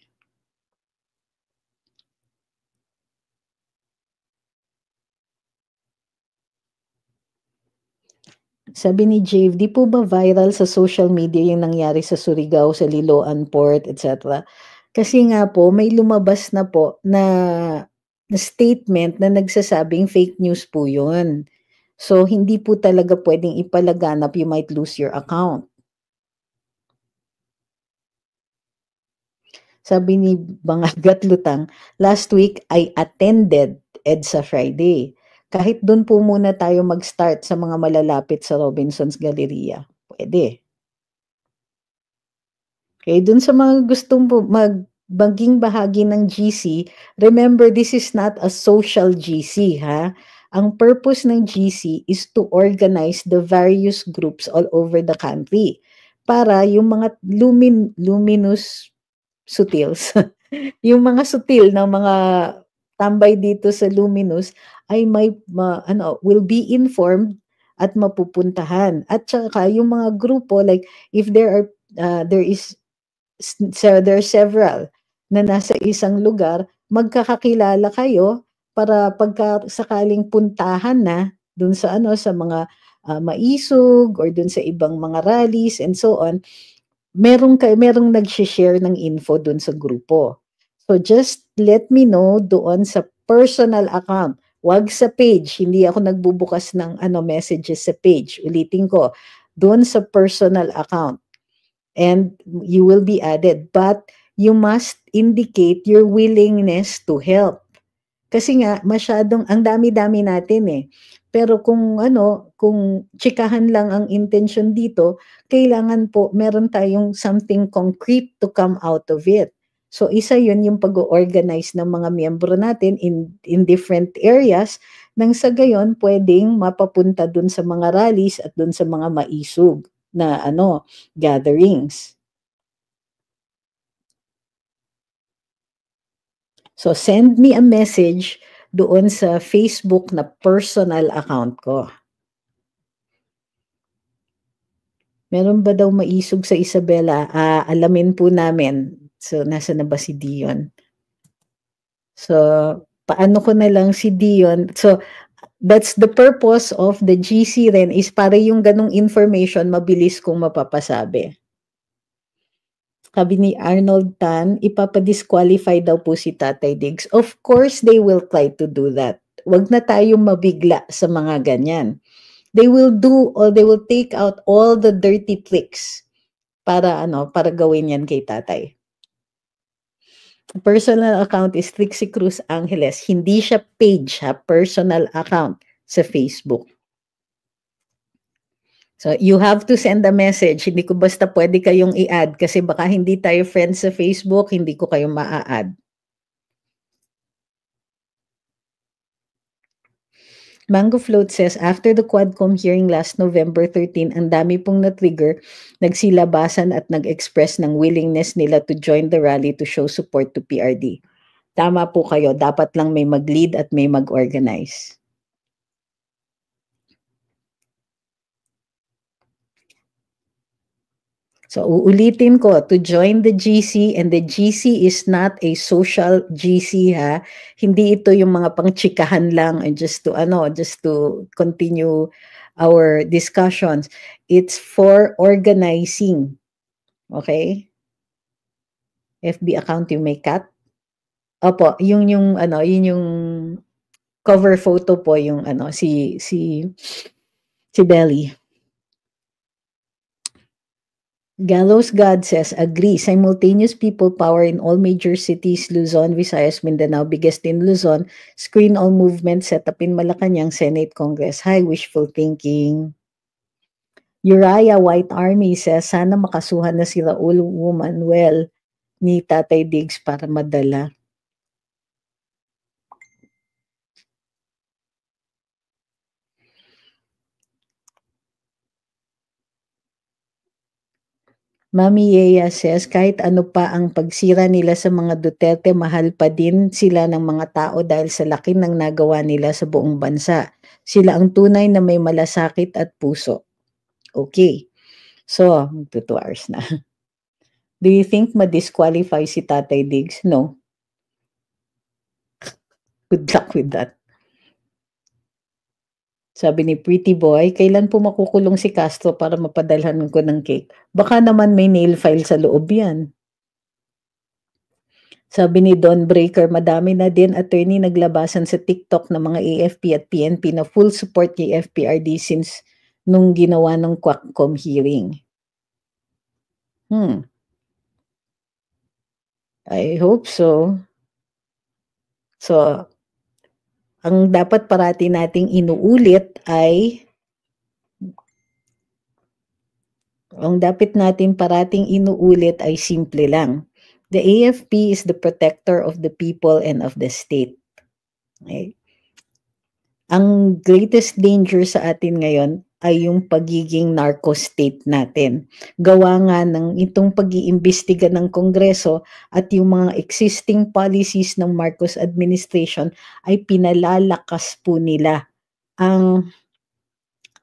Sabi ni Jave, di po ba viral sa social media yung nangyari sa Surigao, sa Liloan Port, etc.? Kasi nga po, may lumabas na po na, na statement na nagsasabing fake news po yun. So, hindi po talaga pwedeng ipalaganap, you might lose your account. Sabi ni Bangagat Lutang, last week I attended EDSA Friday kahit doon po muna tayo mag-start sa mga malalapit sa Robinson's Galleria. Pwede. Okay, doon sa mga gustong mag maging bahagi ng GC, remember this is not a social GC ha. Ang purpose ng GC is to organize the various groups all over the country para yung mga lumin, luminous sutils, yung mga sutil ng mga tambay dito sa Luminous ay may ma, ano will be informed at mapupuntahan. At saka yung mga grupo like if there are uh, there is so there are several na nasa isang lugar, magkakakilala kayo para pagka sakaling puntahan na dun sa ano sa mga uh, maisog or dun sa ibang mga rallies and so on, merong kay merong nag-share ng info dun sa grupo. So just let me know doon sa personal account. Wag sa page. Hindi ako nagbubukas ng ano messages sa page. Ulitin ko. Doon sa personal account. And you will be added. But you must indicate your willingness to help. Kasi nga, masyadong, ang dami-dami natin eh. Pero kung ano, kung tsikahan lang ang intention dito, kailangan po meron tayong something concrete to come out of it. So isa 'yun yung pag-organize ng mga miyembro natin in in different areas nang sa gayon pwedeng mapapunta dun sa mga rallies at dun sa mga maisog na ano gatherings. So send me a message doon sa Facebook na personal account ko. Meron ba daw maisog sa Isabela? Ah, alamin po namin So, nasa na ba si Dion? So, paano ko na lang si Dion? So, that's the purpose of the GC rin is para yung ganong information mabilis kong mapapasabi. Sabi ni Arnold Tan, ipapadisqualify daw po si Tatay Diggs. Of course, they will try to do that. Huwag na tayong mabigla sa mga ganyan. They will do or they will take out all the dirty tricks para ano, para gawin yan kay Tatay personal account is Trixie Cruz Angeles. Hindi siya page ha, personal account sa Facebook. So, you have to send a message. Hindi ko basta pwede kayong i-add kasi baka hindi tayo friends sa Facebook, hindi ko kayo ma-add. Mango Float says, after the Quadcom hearing last November 13, ang dami pong na-trigger, nagsilabasan at nag-express ng willingness nila to join the rally to show support to PRD. Tama po kayo, dapat lang may mag-lead at may mag-organize. So uulitin ko, to join the GC and the GC is not a social GC ha. Hindi ito yung mga pangchikahan lang and just to ano, just to continue our discussions. It's for organizing. Okay? FB account you may cut. Opo, yung yung ano, yun yung cover photo po yung ano si si si Belly. Gallows God says, agree, simultaneous people power in all major cities, Luzon, Visayas, Mindanao, biggest in Luzon, screen all movement, set up in Malacanang, Senate, Congress. High wishful thinking. Uriah White Army says, sana makasuhan na si Raul Woman well ni Tatay Diggs para madala. Mami Yeya says, kahit ano pa ang pagsira nila sa mga Duterte, mahal pa din sila ng mga tao dahil sa laki ng nagawa nila sa buong bansa. Sila ang tunay na may malasakit at puso. Okay. So, 2 hours na. Do you think ma-disqualify si Tatay Diggs? No. Good luck with that. Sabi ni Pretty Boy, kailan po makukulong si Castro para mapadalhan ko ng cake? Baka naman may nail file sa loob yan. Sabi ni Don Breaker, madami na din attorney naglabasan sa TikTok ng mga AFP at PNP na full support kay FPRD since nung ginawa ng Quaccom hearing. Hmm. I hope so. So, ang dapat parati nating inuulit ay ang dapat natin parating inuulit ay simple lang. The AFP is the protector of the people and of the state. Okay? Ang greatest danger sa atin ngayon ay yung pagiging narco state natin. Gawa nga ng itong pag-iimbestiga ng Kongreso at yung mga existing policies ng Marcos administration ay pinalalakas po nila ang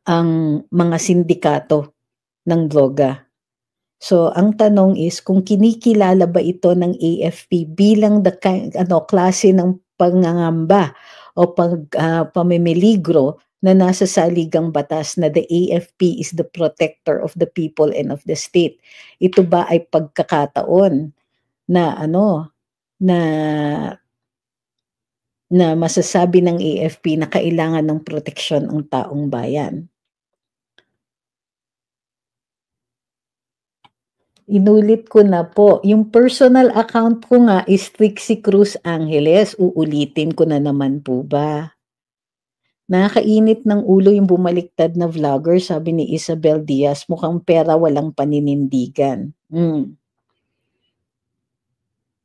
ang mga sindikato ng droga. So, ang tanong is kung kinikilala ba ito ng AFP bilang the kind, ano klase ng pangangamba o pag uh, pamimiligro na nasa saligang batas na the AFP is the protector of the people and of the state. Ito ba ay pagkakataon na ano na na masasabi ng AFP na kailangan ng proteksyon ang taong bayan? inulit ko na po, yung personal account ko nga is Trixie Cruz Angeles. Uulitin ko na naman po ba? Nakakainit ng ulo yung bumaliktad na vlogger, sabi ni Isabel Diaz. Mukhang pera walang paninindigan. Mm.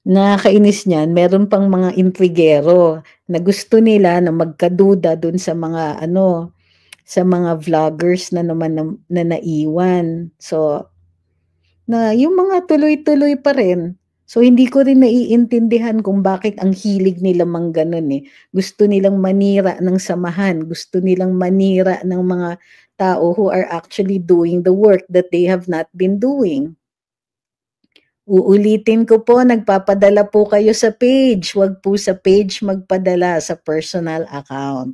Nakakainis niyan, meron pang mga intrigero na gusto nila na magkaduda dun sa mga ano, sa mga vloggers na naman na, na naiwan. So, na yung mga tuloy-tuloy pa rin. So hindi ko rin naiintindihan kung bakit ang hilig nila mang ganun eh. Gusto nilang manira ng samahan, gusto nilang manira ng mga tao who are actually doing the work that they have not been doing. Uulitin ko po, nagpapadala po kayo sa page. Huwag po sa page magpadala sa personal account.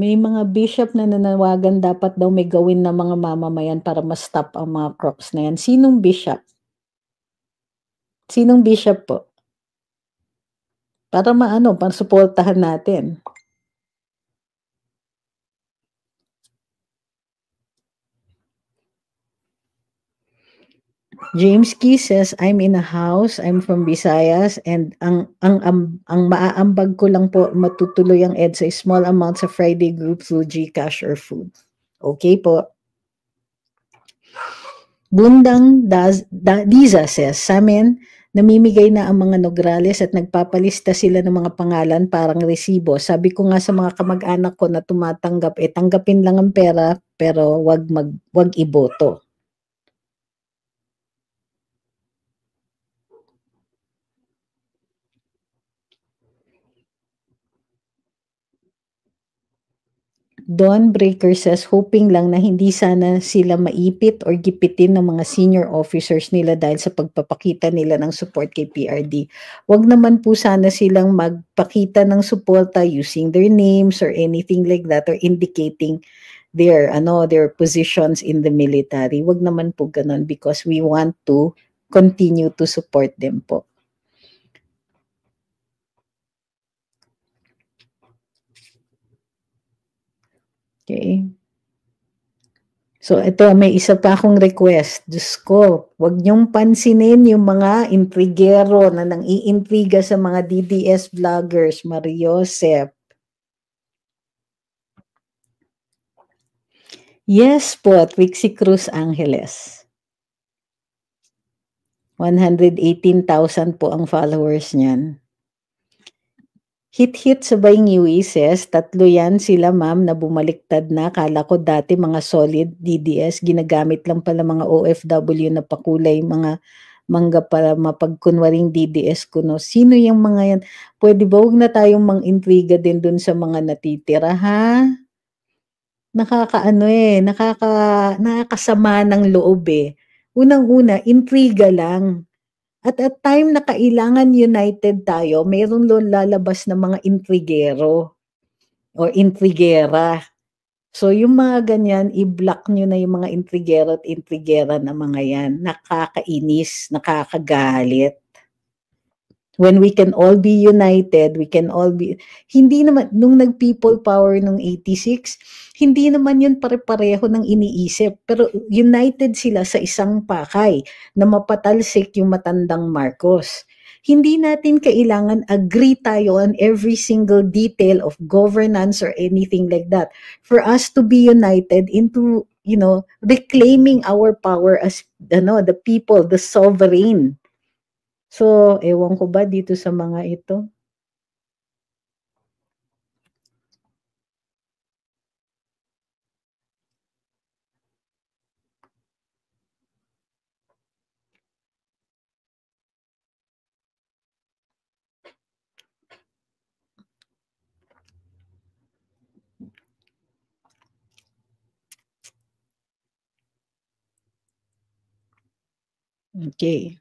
May mga bishop na nanawagan dapat daw may gawin ng mga mamamayan para ma-stop ang mga crops na yan. Sinong bishop? Sinong bishop po? Para maano, para suportahan natin. James Key says, I'm in a house, I'm from Visayas, and ang, ang, ang, ang maaambag ko lang po matutuloy ang EDSA is small amounts of Friday group through GCash or food. Okay po. Bundang Daz, da, Diza says, sa amin, namimigay na ang mga nograles at nagpapalista sila ng mga pangalan parang resibo. Sabi ko nga sa mga kamag-anak ko na tumatanggap, eh tanggapin lang ang pera pero wag mag wag iboto. Don Breaker says hoping lang na hindi sana sila maipit or gipitin ng mga senior officers nila dahil sa pagpapakita nila ng support kay PRD. Wag naman po sana silang magpakita ng suporta using their names or anything like that or indicating their ano their positions in the military. Wag naman po ganun because we want to continue to support them po. Okay? So ito, may isa pa akong request. Diyos ko, huwag niyong pansinin yung mga intrigero na nang iintriga sa mga DDS vloggers, Mariosep. Yes po, at Wixie Cruz Angeles. 118,000 po ang followers niyan. Hit-hit sa sabay ngiwises, tatlo yan sila ma'am na bumaliktad na. Kala ko dati mga solid DDS, ginagamit lang pala mga OFW na pakulay, mga mangga para mapagkunwaring DDS ko no. Sino yung mga yan? Pwede ba huwag na tayong mangintriga din dun sa mga natitira ha? Nakakaano eh, nakaka, nakakasama ng loob eh. Unang-una, intriga lang at a time na kailangan united tayo, meron doon lalabas na mga intrigero o intrigera. So yung mga ganyan, i-block nyo na yung mga intrigero at intrigera na mga yan. Nakakainis, nakakagalit. When we can all be united, we can all be... Hindi naman, nung nag-people power nung 86, hindi naman yun pare-pareho ng iniisip. Pero united sila sa isang pakay na mapatalsik yung matandang Marcos. Hindi natin kailangan agree tayo on every single detail of governance or anything like that for us to be united into you know reclaiming our power as ano the people the sovereign so ewan ko ba dito sa mga ito Okay.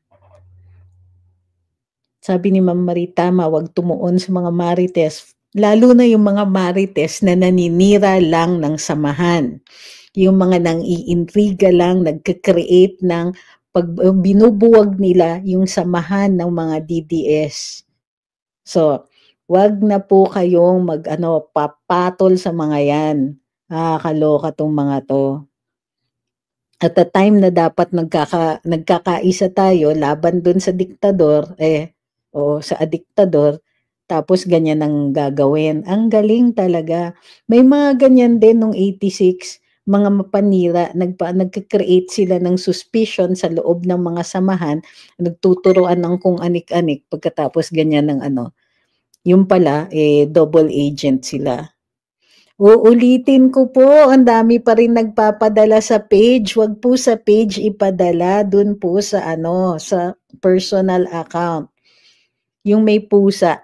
Sabi ni Ma'am Marita, mawag tumuon sa mga marites, lalo na yung mga marites na naninira lang ng samahan. Yung mga nang iintriga lang, nagka-create ng pag uh, binubuwag nila yung samahan ng mga DDS. So, wag na po kayong mag ano papatol sa mga yan. Ah, kaloka tong mga to at the time na dapat nagkaka, nagkakaisa tayo laban dun sa diktador eh o sa adiktador tapos ganyan ang gagawin. Ang galing talaga. May mga ganyan din nung 86 mga mapanira, nagpa, nagka-create sila ng suspicion sa loob ng mga samahan, nagtuturoan ng kung anik-anik pagkatapos ganyan ng ano. Yung pala, eh, double agent sila. Uulitin ko po, ang dami pa rin nagpapadala sa page. Huwag po sa page ipadala, dun po sa ano, sa personal account. Yung may pusa.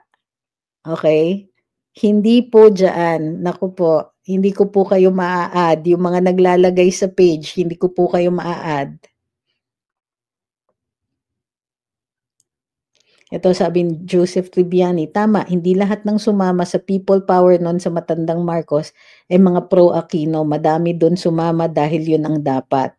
Okay? Hindi po diyan. Naku po, hindi ko po kayo maa-add. Yung mga naglalagay sa page, hindi ko po kayo maa-add. Ito sabi ni Joseph Tribiani, tama, hindi lahat ng sumama sa people power noon sa matandang Marcos ay mga pro-Aquino. Madami doon sumama dahil yun ang dapat.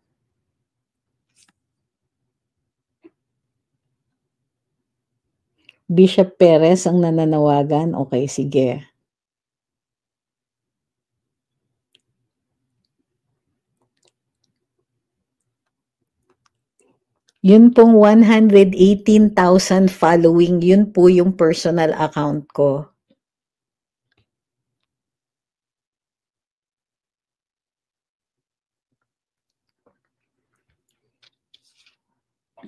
Bishop Perez ang nananawagan. Okay, sige. Yun pong 118,000 following, yun po yung personal account ko.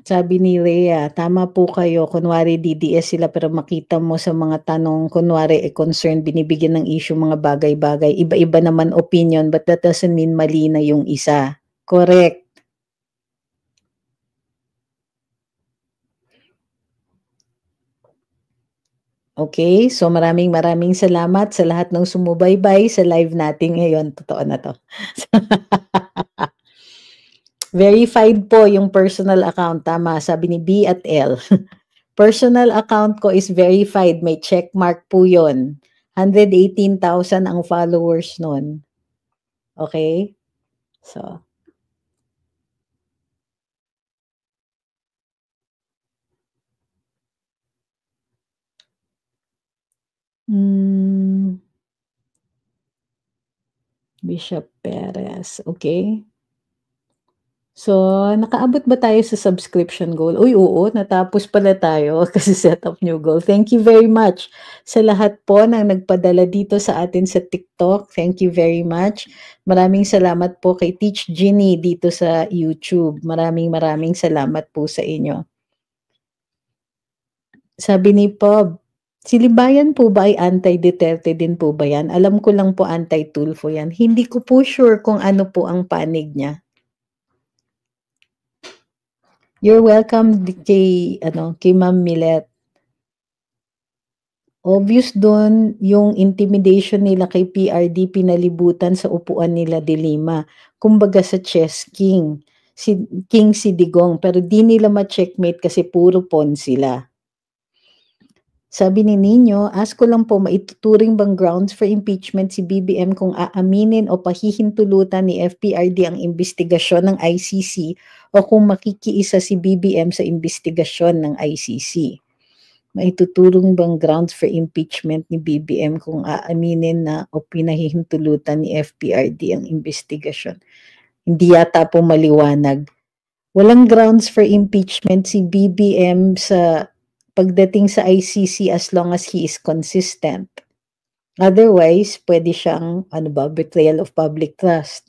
Sabi ni Rhea, tama po kayo, kunwari DDS sila pero makita mo sa mga tanong, kunwari e concern, binibigyan ng issue mga bagay-bagay. Iba-iba naman opinion but that doesn't mean mali na yung isa. Correct. Okay, so maraming maraming salamat sa lahat ng sumubaybay sa live natin ngayon. Totoo na to. Verified po yung personal account. Tama, sabi ni B at L. personal account ko is verified. May check mark po yon. 118,000 ang followers nun. Okay? So, Hmm. Bishop Perez, okay. So, nakaabot ba tayo sa subscription goal? Uy, oo, natapos pala tayo kasi set up new goal. Thank you very much sa lahat po na nagpadala dito sa atin sa TikTok. Thank you very much. Maraming salamat po kay Teach Ginny dito sa YouTube. Maraming maraming salamat po sa inyo. Sabi ni Pob, Si Libayan po ba ay anti-Duterte din po ba yan? Alam ko lang po anti-Tulfo yan. Hindi ko po sure kung ano po ang panig niya. You're welcome kay, ano, kay Ma'am Millet. Obvious doon yung intimidation nila kay PRD pinalibutan sa upuan nila de Lima. Kumbaga sa chess king. Si, king si Digong. Pero di nila ma-checkmate kasi puro pawn sila. Sabi ni Ninyo, ask ko lang po maituturing bang grounds for impeachment si BBM kung aaminin o pahihintulutan ni FPRD ang investigasyon ng ICC o kung makikiisa si BBM sa investigasyon ng ICC. Maituturong bang grounds for impeachment ni BBM kung aaminin na o pinahihintulutan ni FPRD ang investigasyon? Hindi yata po maliwanag. Walang grounds for impeachment si BBM sa pagdating sa ICC as long as he is consistent. Otherwise, pwede siyang ano ba, betrayal of public trust.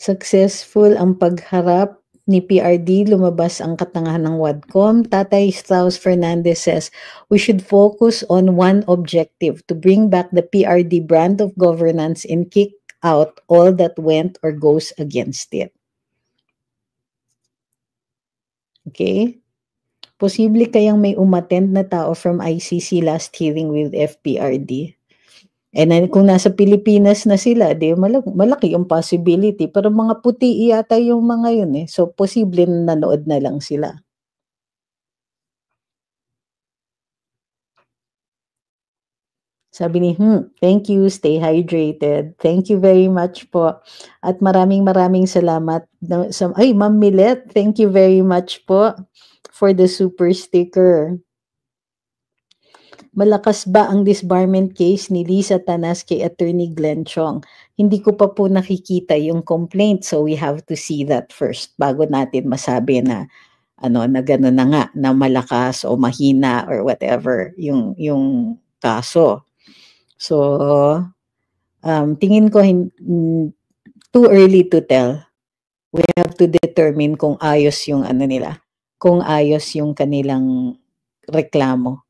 Successful ang pagharap ni PRD, lumabas ang katangahan ng WADCOM. Tatay Strauss Fernandez says, we should focus on one objective, to bring back the PRD brand of governance and kick out all that went or goes against it. Okay? Posible kayang may umattend na tao from ICC last hearing with FPRD. Eh kung nasa Pilipinas na sila, di malaki, malaki yung possibility. Pero mga puti yata yung mga yun eh. So, posible nanood na lang sila. Sabi ni, hmm, thank you, stay hydrated. Thank you very much po. At maraming maraming salamat. Sa, ay, Ma'am Millet, thank you very much po for the super sticker. Malakas ba ang disbarment case ni Lisa Tanas kay Attorney Glenn Chong? Hindi ko pa po nakikita yung complaint so we have to see that first bago natin masabi na ano na gano'n na nga na malakas o mahina or whatever yung yung kaso. So um, tingin ko hin- too early to tell. We have to determine kung ayos yung ano nila, kung ayos yung kanilang reklamo.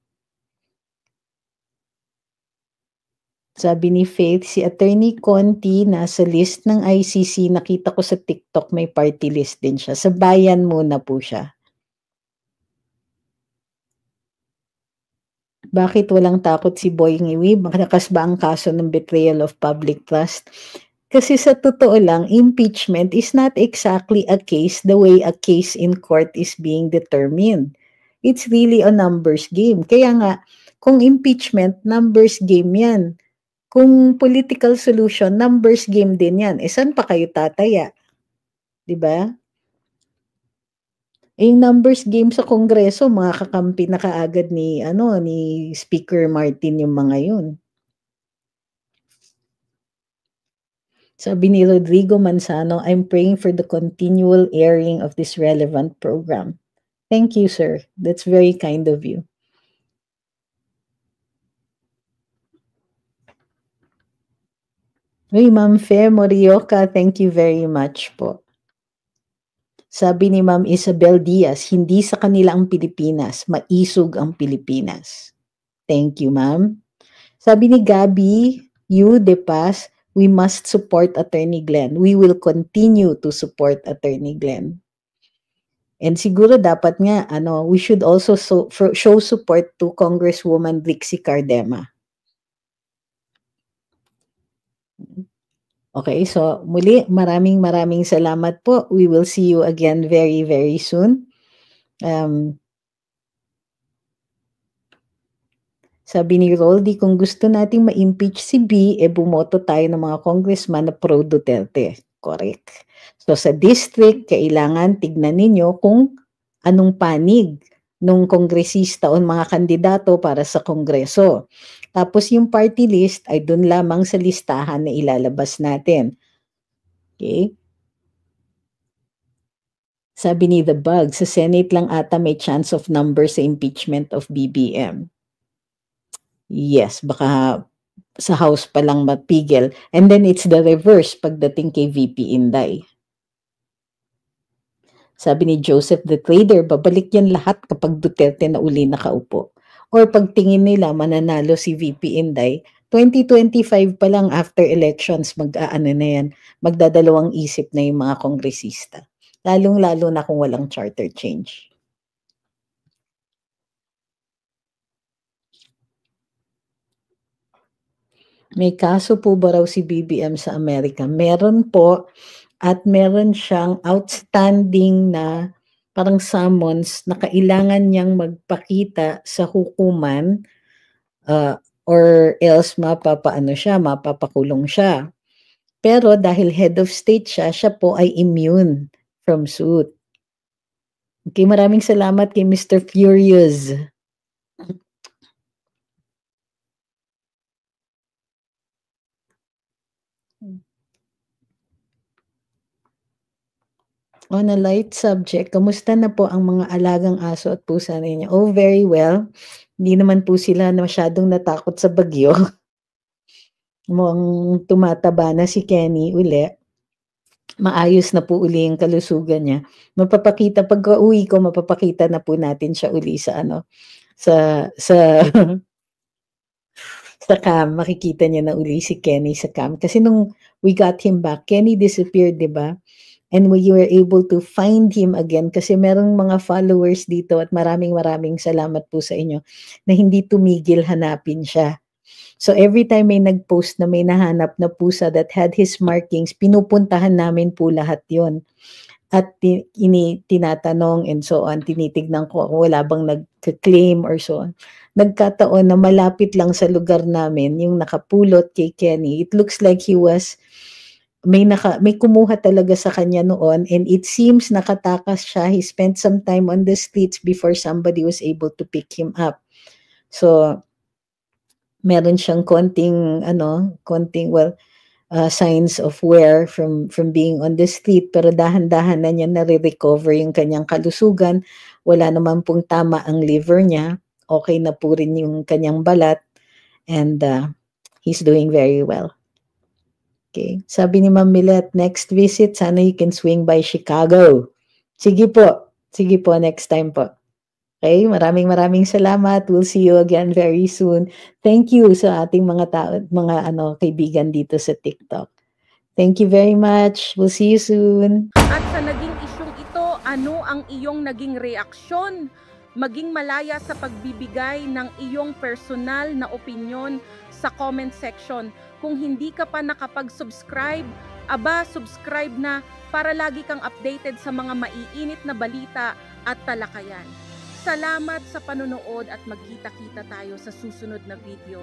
Sabi ni Faith, si Attorney Conti na sa list ng ICC. Nakita ko sa TikTok may party list din siya. Sa bayan muna po siya. Bakit walang takot si Boying Iwi? Makakas ba ang kaso ng betrayal of public trust? Kasi sa totoo lang, impeachment is not exactly a case the way a case in court is being determined. It's really a numbers game. Kaya nga, kung impeachment, numbers game yan kung political solution, numbers game din yan. Eh, saan pa kayo tataya? Di ba? Eh, yung numbers game sa Kongreso, mga kakampi na kaagad ni, ano, ni Speaker Martin yung mga yun. Sabi ni Rodrigo Manzano, I'm praying for the continual airing of this relevant program. Thank you, sir. That's very kind of you. Uy, Ma'am Fe Morioka, thank you very much po. Sabi ni Ma'am Isabel Diaz, hindi sa kanila ang Pilipinas, maisog ang Pilipinas. Thank you, Ma'am. Sabi ni Gabi, you, De Paz, we must support Attorney Glenn. We will continue to support Attorney Glenn. And siguro dapat nga, ano, we should also so, show support to Congresswoman Dixie Cardema Okay, so muli maraming maraming salamat po. We will see you again very very soon. Um, Sabi ni Roldy, kung gusto nating ma-impeach si B, e eh, bumoto tayo ng mga congressman na pro-Duterte. Correct. So sa district, kailangan tignan ninyo kung anong panig nung kongresista o mga kandidato para sa kongreso. Tapos yung party list ay doon lamang sa listahan na ilalabas natin. Okay? Sabi ni The Bug, sa Senate lang ata may chance of number sa impeachment of BBM. Yes, baka sa House pa lang mapigil. And then it's the reverse pagdating kay VP Inday. Sabi ni Joseph the Trader, babalik yan lahat kapag Duterte na uli nakaupo. Or pagtingin nila mananalo si VP Inday, 2025 pa lang after elections, mag-aano na yan, magdadalawang isip na yung mga kongresista. Lalong-lalo na kung walang charter change. May kaso po ba raw si BBM sa Amerika? Meron po at meron siyang outstanding na parang summons na kailangan niyang magpakita sa hukuman uh, or else mapapaano siya, mapapakulong siya. Pero dahil head of state siya, siya po ay immune from suit. Okay, maraming salamat kay Mr. Furious. On a light subject, kamusta na po ang mga alagang aso at pusa ninyo? Oh, very well. Hindi naman po sila na masyadong natakot sa bagyo. Mukhang tumataba na si Kenny uli. Maayos na po uli yung kalusugan niya. Mapapakita, pag uwi ko, mapapakita na po natin siya uli sa ano, sa, sa, sa cam, makikita niya na uli si Kenny sa cam. Kasi nung we got him back, Kenny disappeared, di ba? and we were able to find him again kasi merong mga followers dito at maraming maraming salamat po sa inyo na hindi tumigil hanapin siya. So every time may nagpost na may nahanap na pusa that had his markings, pinupuntahan namin po lahat yon At ini, tinatanong and so on, tinitignan ko kung wala bang nag-claim or so on. Nagkataon na malapit lang sa lugar namin, yung nakapulot kay Kenny, it looks like he was may naka may kumuha talaga sa kanya noon and it seems nakatakas siya he spent some time on the streets before somebody was able to pick him up so meron siyang konting ano konting well uh, signs of wear from from being on the street pero dahan-dahan na niya nare-recover yung kanyang kalusugan wala naman pong tama ang liver niya okay na po rin yung kanyang balat and uh, he's doing very well Okay. Sabi ni Ma'am Millet, next visit, sana you can swing by Chicago. Sige po. Sige po, next time po. Okay, maraming maraming salamat. We'll see you again very soon. Thank you sa ating mga tao, mga ano kaibigan dito sa TikTok. Thank you very much. We'll see you soon. At sa naging isyong ito, ano ang iyong naging reaksyon? Maging malaya sa pagbibigay ng iyong personal na opinion sa comment section. Kung hindi ka pa nakapag-subscribe, aba, subscribe na para lagi kang updated sa mga maiinit na balita at talakayan. Salamat sa panonood at magkita-kita tayo sa susunod na video.